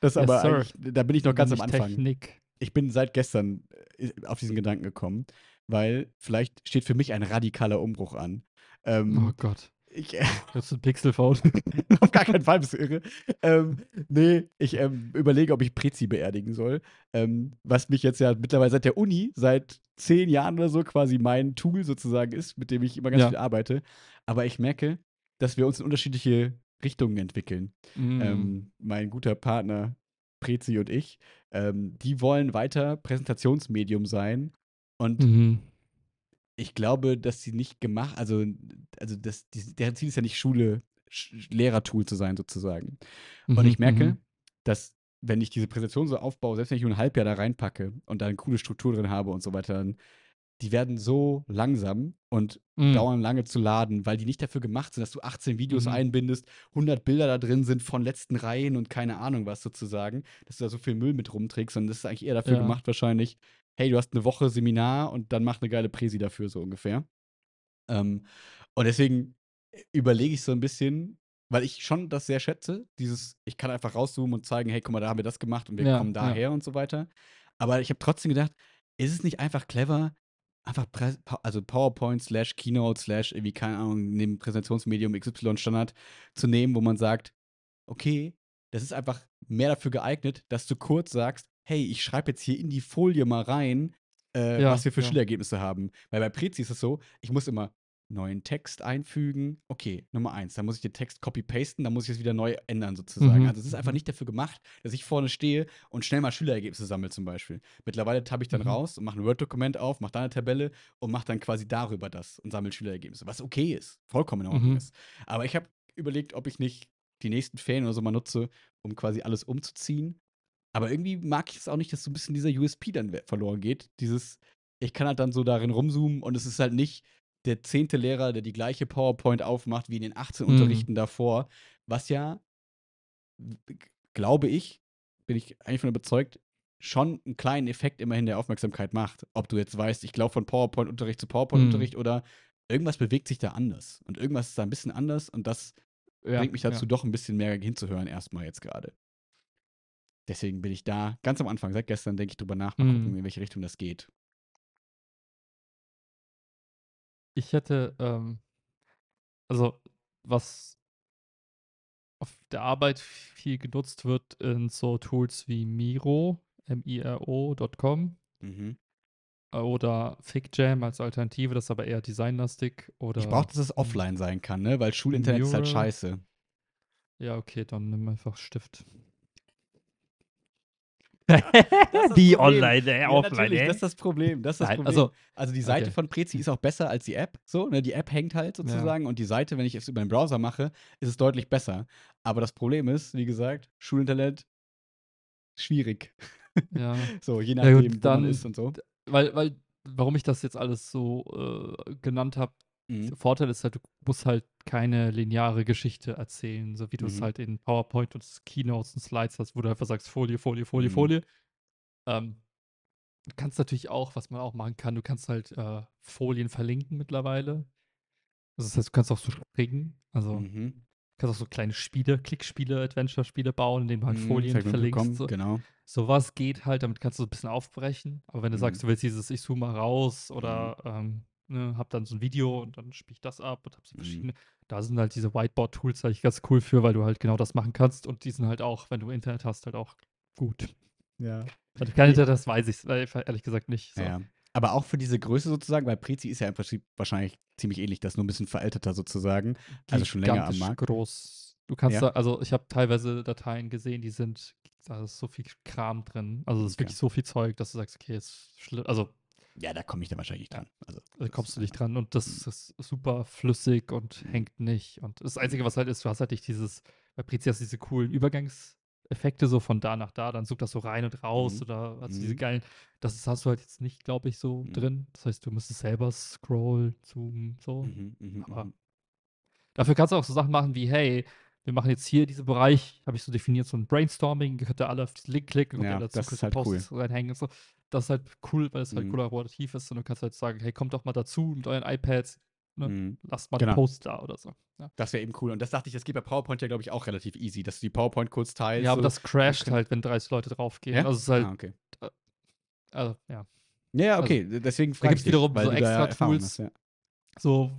Das yes, aber, da bin ich noch ganz am Anfang. Technik. Ich bin seit gestern äh, auf diesen Gedanken gekommen, weil vielleicht steht für mich ein radikaler Umbruch an. Ähm, oh Gott. Ich, äh, [laughs] das ist ein Pixelphone. [laughs] auf gar keinen Fall bist du irre. Ähm, nee, ich ähm, überlege, ob ich Prezi beerdigen soll. Ähm, was mich jetzt ja mittlerweile seit der Uni, seit zehn Jahren oder so, quasi mein Tool sozusagen ist, mit dem ich immer ganz ja. viel arbeite. Aber ich merke, dass wir uns in unterschiedliche Richtungen entwickeln. Ähm, mm. Ähm, mein guter Partner Prezi und ich, ähm, die wollen weiter Präsentationsmedium sein. Und mhm ich glaube, dass sie nicht gemacht, also, also das, die, deren Ziel ist ja nicht Schule, Sch Lehrertool zu sein, sozusagen. Mhm, und ich merke, mhm. dass wenn ich diese Präsentation so aufbaue, selbst wenn ich nur ein Halbjahr da reinpacke und da eine coole Struktur drin habe und so weiter, dann, die werden so langsam und mhm. dauern lange zu laden, weil die nicht dafür gemacht sind, dass du 18 Videos mhm. einbindest, 100 Bilder da drin sind von letzten Reihen und keine Ahnung was sozusagen, dass du da so viel Müll mit rumträgst, sondern das ist eigentlich eher dafür ja. gemacht wahrscheinlich, hey, du hast eine Woche Seminar und dann mach eine geile Präsi dafür, so ungefähr. Ähm, und deswegen äh, überlege ich so ein bisschen, weil ich schon das sehr schätze, dieses, ich kann einfach rauszoomen und zeigen, hey, guck mal, da haben wir das gemacht und wir ja, kommen daher ja. und so weiter. Aber ich habe trotzdem gedacht, ist es nicht einfach clever, einfach Pre also PowerPoint slash Keynote slash irgendwie, keine Ahnung, dem Präsentationsmedium XY Standard zu nehmen, wo man sagt, okay, das ist einfach mehr dafür geeignet, dass du kurz sagst, hey, ich schreibe jetzt hier in die Folie mal rein, äh, ja, was wir für ja. Schülerergebnisse haben. Weil bei Prezi ist es so, ich muss immer neuen Text einfügen. Okay, Nummer eins, dann muss ich den Text copy-pasten, dann muss ich es wieder neu ändern sozusagen. Mhm. Also es ist einfach mhm. nicht dafür gemacht, dass ich vorne stehe und schnell mal Schülerergebnisse sammle zum Beispiel. Mittlerweile tappe ich dann mhm. raus und mache ein Word-Dokument auf, mache da eine Tabelle und mache dann quasi darüber das und sammle Schülerergebnisse, was okay ist, vollkommen in Ordnung mhm. ist. Aber ich habe überlegt, ob ich nicht die nächsten Ferien oder so mal nutze, um quasi alles umzuziehen aber irgendwie mag ich es auch nicht, dass so ein bisschen dieser USP dann verloren geht. Dieses, ich kann halt dann so darin rumzoomen und es ist halt nicht der zehnte Lehrer, der die gleiche PowerPoint aufmacht wie in den 18 mhm. Unterrichten davor, was ja, glaube ich, bin ich eigentlich von überzeugt, schon einen kleinen Effekt immerhin der Aufmerksamkeit macht. Ob du jetzt weißt, ich glaube von PowerPoint-Unterricht zu mhm. PowerPoint-Unterricht mhm. oder irgendwas bewegt sich da anders und irgendwas ist da ein bisschen anders und das ja, bringt mich dazu, ja. doch ein bisschen mehr hinzuhören, erstmal jetzt gerade. Deswegen bin ich da ganz am Anfang, seit gestern denke ich drüber nach, mal gucken, mhm. in welche Richtung das geht. Ich hätte, ähm, also was auf der Arbeit viel genutzt wird, in so Tools wie Miro, m i miro.com mhm. oder FigJam als Alternative, das ist aber eher designlastig. Oder ich brauche, dass es offline sein kann, ne? weil Schulinternet Miro. ist halt scheiße. Ja, okay, dann nimm einfach Stift die online, äh, ja, offline. Ey. Äh. Das ist das Problem. Das ist das Problem. Also, also die Seite okay. von Prezi ist auch besser als die App. So, ne? Die App hängt halt sozusagen ja. und die Seite, wenn ich es über den Browser mache, ist es deutlich besser. Aber das Problem ist, wie gesagt, Schulinternet schwierig. Ja. [laughs] so, je nachdem, ja, gut, dann, wo man ist und so. Weil, weil, warum ich das jetzt alles so äh, genannt habe, Mhm. Der Vorteil ist halt, du musst halt keine lineare Geschichte erzählen, so wie du es mhm. halt in PowerPoint und Keynotes und Slides hast, wo du einfach sagst, Folie, Folie, Folie, mhm. Folie. Ähm, du kannst natürlich auch, was man auch machen kann, du kannst halt äh, Folien verlinken mittlerweile. Also das heißt, du kannst auch so springen. Also mhm. du kannst auch so kleine Spiele, Klickspiele, Adventure-Spiele bauen, indem du halt mhm, Folien verlinkst. So. Genau. Sowas geht halt, damit kannst du so ein bisschen aufbrechen. Aber wenn du mhm. sagst, du willst dieses Ich zoome mal raus oder mhm. ähm, ne, habe dann so ein Video und dann spiele ich das ab und habe so mhm. verschiedene. Mhm. Da sind halt diese Whiteboard-Tools eigentlich ganz cool für, weil du halt genau das machen kannst und die sind halt auch, wenn du Internet hast, halt auch gut. Ja. Hatte kein Internet, das weiß ich ehrlich gesagt nicht. So. Ja. Aber auch für diese Größe sozusagen, weil Prezi ist ja im Prinzip wahrscheinlich ziemlich ähnlich, das nur ein bisschen veralteter sozusagen. Also schon länger am Markt. groß. Du kannst ja. da, also ich habe teilweise Dateien gesehen, die sind, da ist so viel Kram drin. Also es ist okay. wirklich so viel Zeug, dass du sagst, okay, ist schlimm. Also ja, da komme ich dann wahrscheinlich dran. Also, da kommst du nicht dran und das hm. ist super flüssig und hängt nicht. Und das Einzige, was halt ist, du hast halt nicht dieses, bei Prezias diese coolen Übergangseffekte so von da nach da, dann sucht das so rein und raus mhm. oder also mhm. diese geilen, das hast du halt jetzt nicht, glaube ich, so mhm. drin. Das heißt, du müsstest selber scrollen, zoomen, so. Mhm, mhm, Aber mhm. dafür kannst du auch so Sachen machen wie, hey, wir machen jetzt hier diesen Bereich, habe ich so definiert, so ein Brainstorming, könnt ihr alle auf diesen Link klicken und ja, dazu das ist halt Posts cool. reinhängen und so. Das ist halt cool, weil es halt mhm. kollaborativ ist und du kannst halt sagen, hey, kommt doch mal dazu mit euren iPads, ne? mhm. lasst mal genau. einen Post da oder so. Ja. Das wäre eben cool. Und das dachte ich, das geht bei PowerPoint ja, glaube ich, auch relativ easy, dass du die PowerPoint kurz teilst. Ja, aber so. das crasht halt, wenn 30 Leute draufgehen. Ja? Also es ist halt, ah, okay. Äh, also, ja. Ja, also okay, also, deswegen frage ich. Da gibt es wiederum so extra Tools, hast, ja. so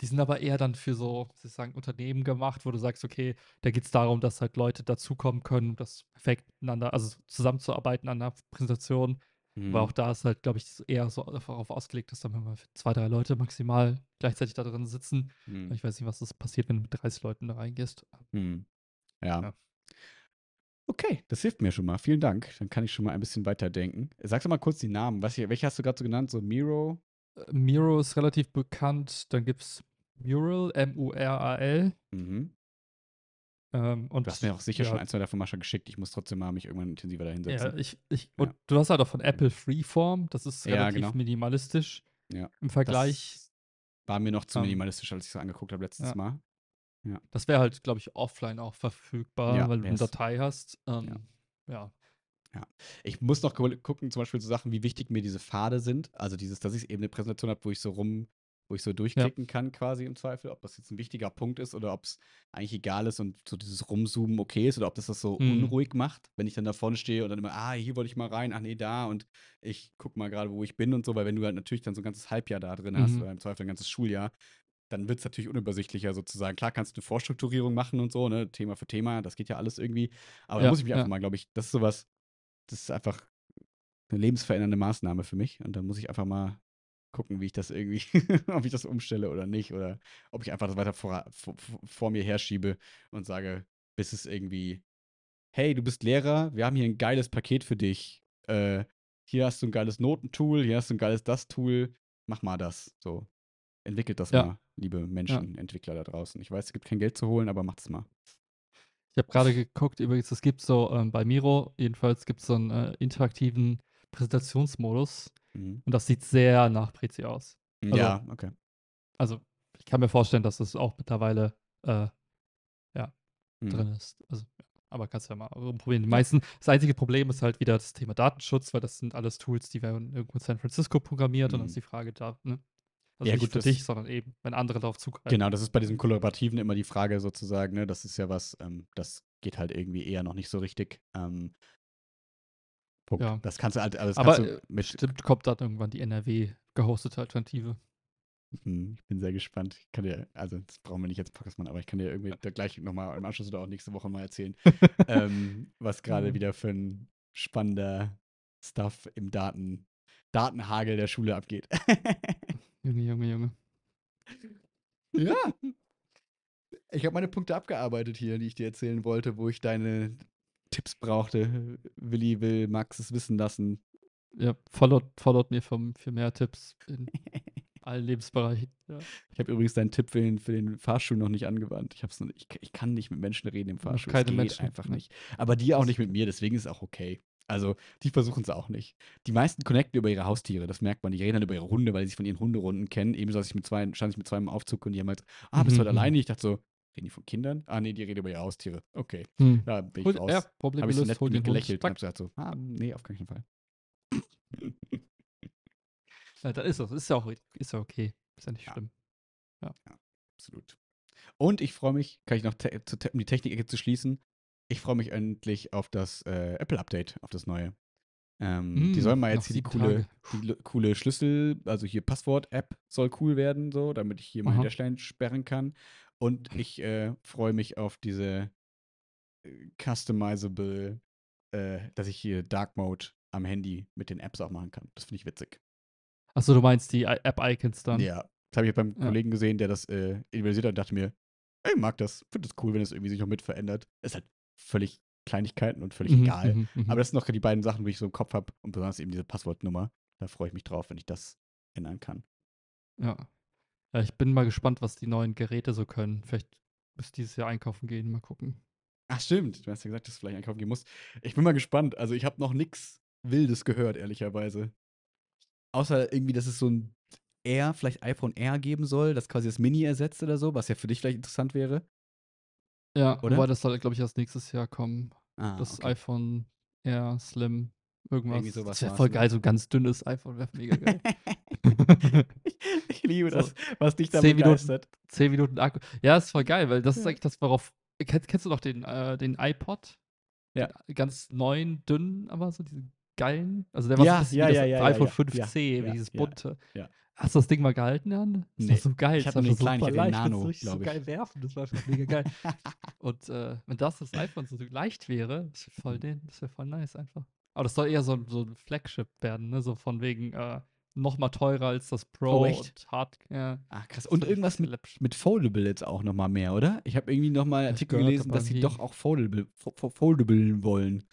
die sind aber eher dann für so, sozusagen, Unternehmen gemacht, wo du sagst, okay, da geht es darum, dass halt Leute dazukommen können, das perfekt miteinander, also zusammenzuarbeiten an einer Präsentation. Mhm. Aber auch da ist halt, glaube ich, eher so darauf ausgelegt, dass dann mal zwei, drei Leute maximal gleichzeitig da drin sitzen. Mhm. Ich weiß nicht, was das passiert, wenn du mit 30 Leuten da reingehst. Mhm. Ja. ja. Okay, das hilft mir schon mal. Vielen Dank. Dann kann ich schon mal ein bisschen weiterdenken. Sag doch mal kurz die Namen. Was hier, welche hast du gerade so genannt? So Miro? Äh, Miro ist relativ bekannt. Dann gibt es Mural, M-U-R-A-L. Mhm. Ähm, und du hast mir auch sicher ja, schon ein, zwei davon mal schon geschickt. Ich muss trotzdem mal mich irgendwann intensiver dahinsetzen. Ja, ich, ich, ja. Und du hast halt auch von Apple Freeform. Das ist relativ genau. minimalistisch im Vergleich. Das war mir noch zu ähm, minimalistisch, als ich es angeguckt habe letztes Mal. Ja. Das wäre halt, glaube ich, offline auch verfügbar, weil du eine Datei hast. Ähm, ja. Ja. Ich muss noch gucken, zum Beispiel so Sachen, wie wichtig mir diese Pfade sind. Also dieses, dass ich eben eine Präsentation habe, wo ich so rum wo ich so durchklicken ja. kann quasi im Zweifel, ob das jetzt ein wichtiger Punkt ist oder ob es eigentlich egal ist und so dieses Rumzoomen okay ist oder ob das das so mhm. unruhig macht, wenn ich dann da vorne stehe und dann immer, ah, hier wollte ich mal rein, ach nee, da und ich guck mal gerade, wo ich bin und so, weil wenn du halt natürlich dann so ein ganzes Halbjahr da drin mhm. hast oder im Zweifel ein ganzes Schuljahr, dann wird es natürlich unübersichtlicher sozusagen. Klar kannst du eine Vorstrukturierung machen und so, ne, Thema für Thema, das geht ja alles irgendwie, aber ja, da muss ich mich ja. einfach mal, glaube ich, das ist sowas, das ist einfach eine lebensverändernde Maßnahme für mich und da muss ich einfach mal gucken, wie ich das irgendwie, [laughs] ob ich das umstelle oder nicht. Oder ob ich einfach das weiter vor, vor, vor mir herschiebe und sage, bis es irgendwie, hey, du bist Lehrer, wir haben hier ein geiles Paket für dich. Äh, hier hast du ein geiles Notentool, hier hast du ein geiles Das-Tool, mach mal das. So. Entwickelt das ja. mal, liebe Menschen, ja. Entwickler da draußen. Ich weiß, es gibt kein Geld zu holen, aber macht es mal. Ich habe gerade geguckt, übrigens, es gibt so ähm, bei Miro, jedenfalls gibt es so einen äh, interaktiven Präsentationsmodus. Mhm. Und das sieht sehr nach Prezi aus. Mhm. Also, ja, okay. Also ich kann mir vorstellen, dass das auch mittlerweile äh, ja, mhm. drin ist. Also, aber kannst du ja mal rumprobieren. Die meisten, das einzige Problem ist halt wieder das Thema Datenschutz, weil das sind alles Tools, die werden irgendwo in San Francisco programmiert mhm. und dann ist mhm. die Frage da, ne? Also ja, nicht gut, für dich, sondern eben, wenn andere darauf zugreifen. Genau, das ist bei diesen Kollaborativen immer die Frage sozusagen, ne? Das ist ja was, ähm, das geht halt irgendwie eher noch nicht so richtig. Ähm, Punkt. Ja. Das kannst du halt alles. Aber du mit stimmt, kommt dann irgendwann die NRW gehostete Alternative. Hm, ich bin sehr gespannt. Ich kann dir, also das brauchen wir nicht jetzt Packesmann, aber ich kann dir irgendwie da gleich nochmal im Anschluss oder auch nächste Woche mal erzählen, [laughs] ähm, was gerade mhm. wieder für ein spannender Stuff im Daten, Datenhagel der Schule abgeht. [laughs] Junge, Junge, Junge. Ja. Ich habe meine Punkte abgearbeitet hier, die ich dir erzählen wollte, wo ich deine, Tipps brauchte. Äh, Willi will Max es wissen lassen. Ja, followt, followt mir für, für mehr Tipps in [laughs] allen Lebensbereichen. Ja. Ich habe übrigens deinen Tipp für den, für den Fahrstuhl noch nicht angewandt. Ich, hab's, ich, ich kann nicht mit Menschen reden im Fahrstuhl. Keine das geht Menschen. einfach ne. nicht. Aber die auch nicht mit mir, deswegen ist es auch okay. Also, die versuchen es auch nicht. Die meisten connecten über ihre Haustiere, das merkt man. Die reden dann über ihre Hunde, weil sie sich von ihren Hunderunden kennen. Ebenso als ich mit zwei, stand ich mit zwei im Aufzug und die haben halt, ah, bist du mhm. heute mhm. alleine? Ich dachte so, Reden die von Kindern? Ah, nee, die reden über ihre Haustiere. Okay. Hm. Da bin ich hol, raus. Ja, Problem Habe ich so nett hol, gelächelt und hab gesagt so, ah, nee, auf keinen Fall. [laughs] ja, dann ist es. Ist ja auch ist ja okay. Ist ja nicht schlimm. Ja. ja. absolut. Und ich freue mich, kann ich noch, um die Technik ecke zu schließen, ich freue mich endlich auf das äh, Apple-Update, auf das neue. Ähm, mm, die hm, sollen mal jetzt hier die coole, die coole Schlüssel, also hier Passwort-App soll cool werden, so, damit ich hier mein Dashlane sperren kann. Und ich äh, freue mich auf diese äh, customizable, äh, dass ich hier Dark Mode am Handy mit den Apps auch machen kann. Das finde ich witzig. Achso, du meinst die App-Icons dann? Ja. Das habe ich beim ja. Kollegen gesehen, der das äh, individualisiert hat und dachte mir, ey, mag das, finde das cool, wenn es irgendwie sich noch mit verändert. Ist halt völlig Kleinigkeiten und völlig mhm, egal. Mhm, mhm, Aber das sind noch die beiden Sachen, die ich so im Kopf habe und besonders eben diese Passwortnummer. Da freue ich mich drauf, wenn ich das ändern kann. Ja, ja, äh, ich bin mal gespannt, was die neuen Geräte so können. Vielleicht bis dieses Jahr einkaufen gehen, mal gucken. Ach stimmt, du hast ja gesagt, dass du vielleicht einkaufen gehen musst. Ich bin mal gespannt. Also ich habe noch nichts Wildes gehört, ehrlicherweise. Außer irgendwie, dass es so ein Air, vielleicht iPhone Air geben soll, das quasi das Mini ersetzt oder so, was ja für dich vielleicht interessant wäre. Ja, oder? wobei das soll, glaube ich, erst nächstes Jahr kommen. Ah, das okay. iPhone Air Slim, irgendwas. Irgendwie sowas das wäre voll ne? geil, so ein ganz dünnes iPhone wäre mega geil. [laughs] [laughs] ich, liebe so, das, was dich da zehn begeistert. Minuten, zehn Minuten Akku. Ja, ist voll geil, weil das ist eigentlich das, worauf. Kennst, kennst du noch den, äh, den iPod? Ja. Äh, ganz neuen, dünnen, aber so diesen geilen. Also der war ja, so ja, ja, ja, iPhone ja, 5C, ja, dieses bunte. Ja. Hast du das Ding mal gehalten, Jan? Das nee, war so geil. Ich hatte den kleinen, ich den Nano, ich. so geil werfen, das war schon mega geil. [laughs] Und äh, wenn das das iPhone so leicht wäre, das wäre voll, wär voll nice einfach. Aber das soll eher so, so ein Flagship werden, ne? so von wegen äh, nochmal teurer als das Pro oh, echt? hart, Ja. Ach krass. Und irgendwas mit, mit Foldable jetzt auch nochmal mehr, oder? Ich habe irgendwie nochmal Artikel gelesen, dass sie doch auch Foldable, foldable wollen.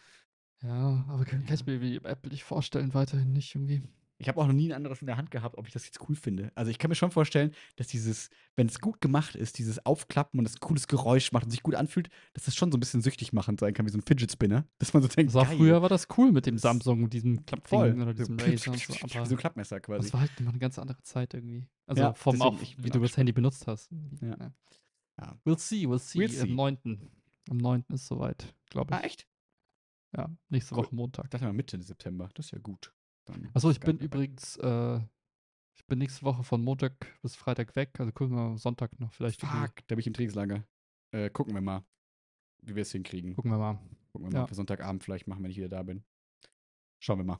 Ja, aber kann, kann ich mir Apple nicht vorstellen, weiterhin nicht irgendwie. Ich habe auch noch nie ein anderes in der Hand gehabt, ob ich das jetzt cool finde. Also ich kann mir schon vorstellen, dass dieses, wenn es gut gemacht ist, dieses Aufklappen und das cooles Geräusch macht und sich gut anfühlt, dass das schon so ein bisschen süchtig machend sein kann, wie so ein Fidget Spinner. [laughs] Dass man so denkt, also früher war das cool mit dem Samsung und diesem Klappding oder diesem so, Razer. [laughs] So, aber so ein Klappmesser quasi. Das war halt immer eine ganz andere Zeit irgendwie. Also ja, vom auch, wie du das Handy benutzt hast. Ja. Ja. Ne? ja. We'll see, we'll see. We'll see. Am 9. Am 9. ist soweit, glaube ah, ich. Ah, echt? Ja, nächste cool. Woche Montag. Ich dachte mal Mitte September, das ist ja gut. Achso, ich bin übrigens, äh, ich bin nächste Woche von Montag bis Freitag weg, also gucken wir Sonntag noch vielleicht. Fuck, da bin ich im Trainingslager. Äh, gucken wir mal, wie wir es hinkriegen. Gucken wir mal. Gucken wir ja. mal, für Sonntagabend vielleicht machen, wenn ich wieder da bin. Schauen wir mal.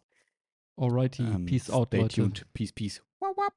Alrighty, ähm, peace out, stay Leute. tuned, peace, peace. Wop, wop.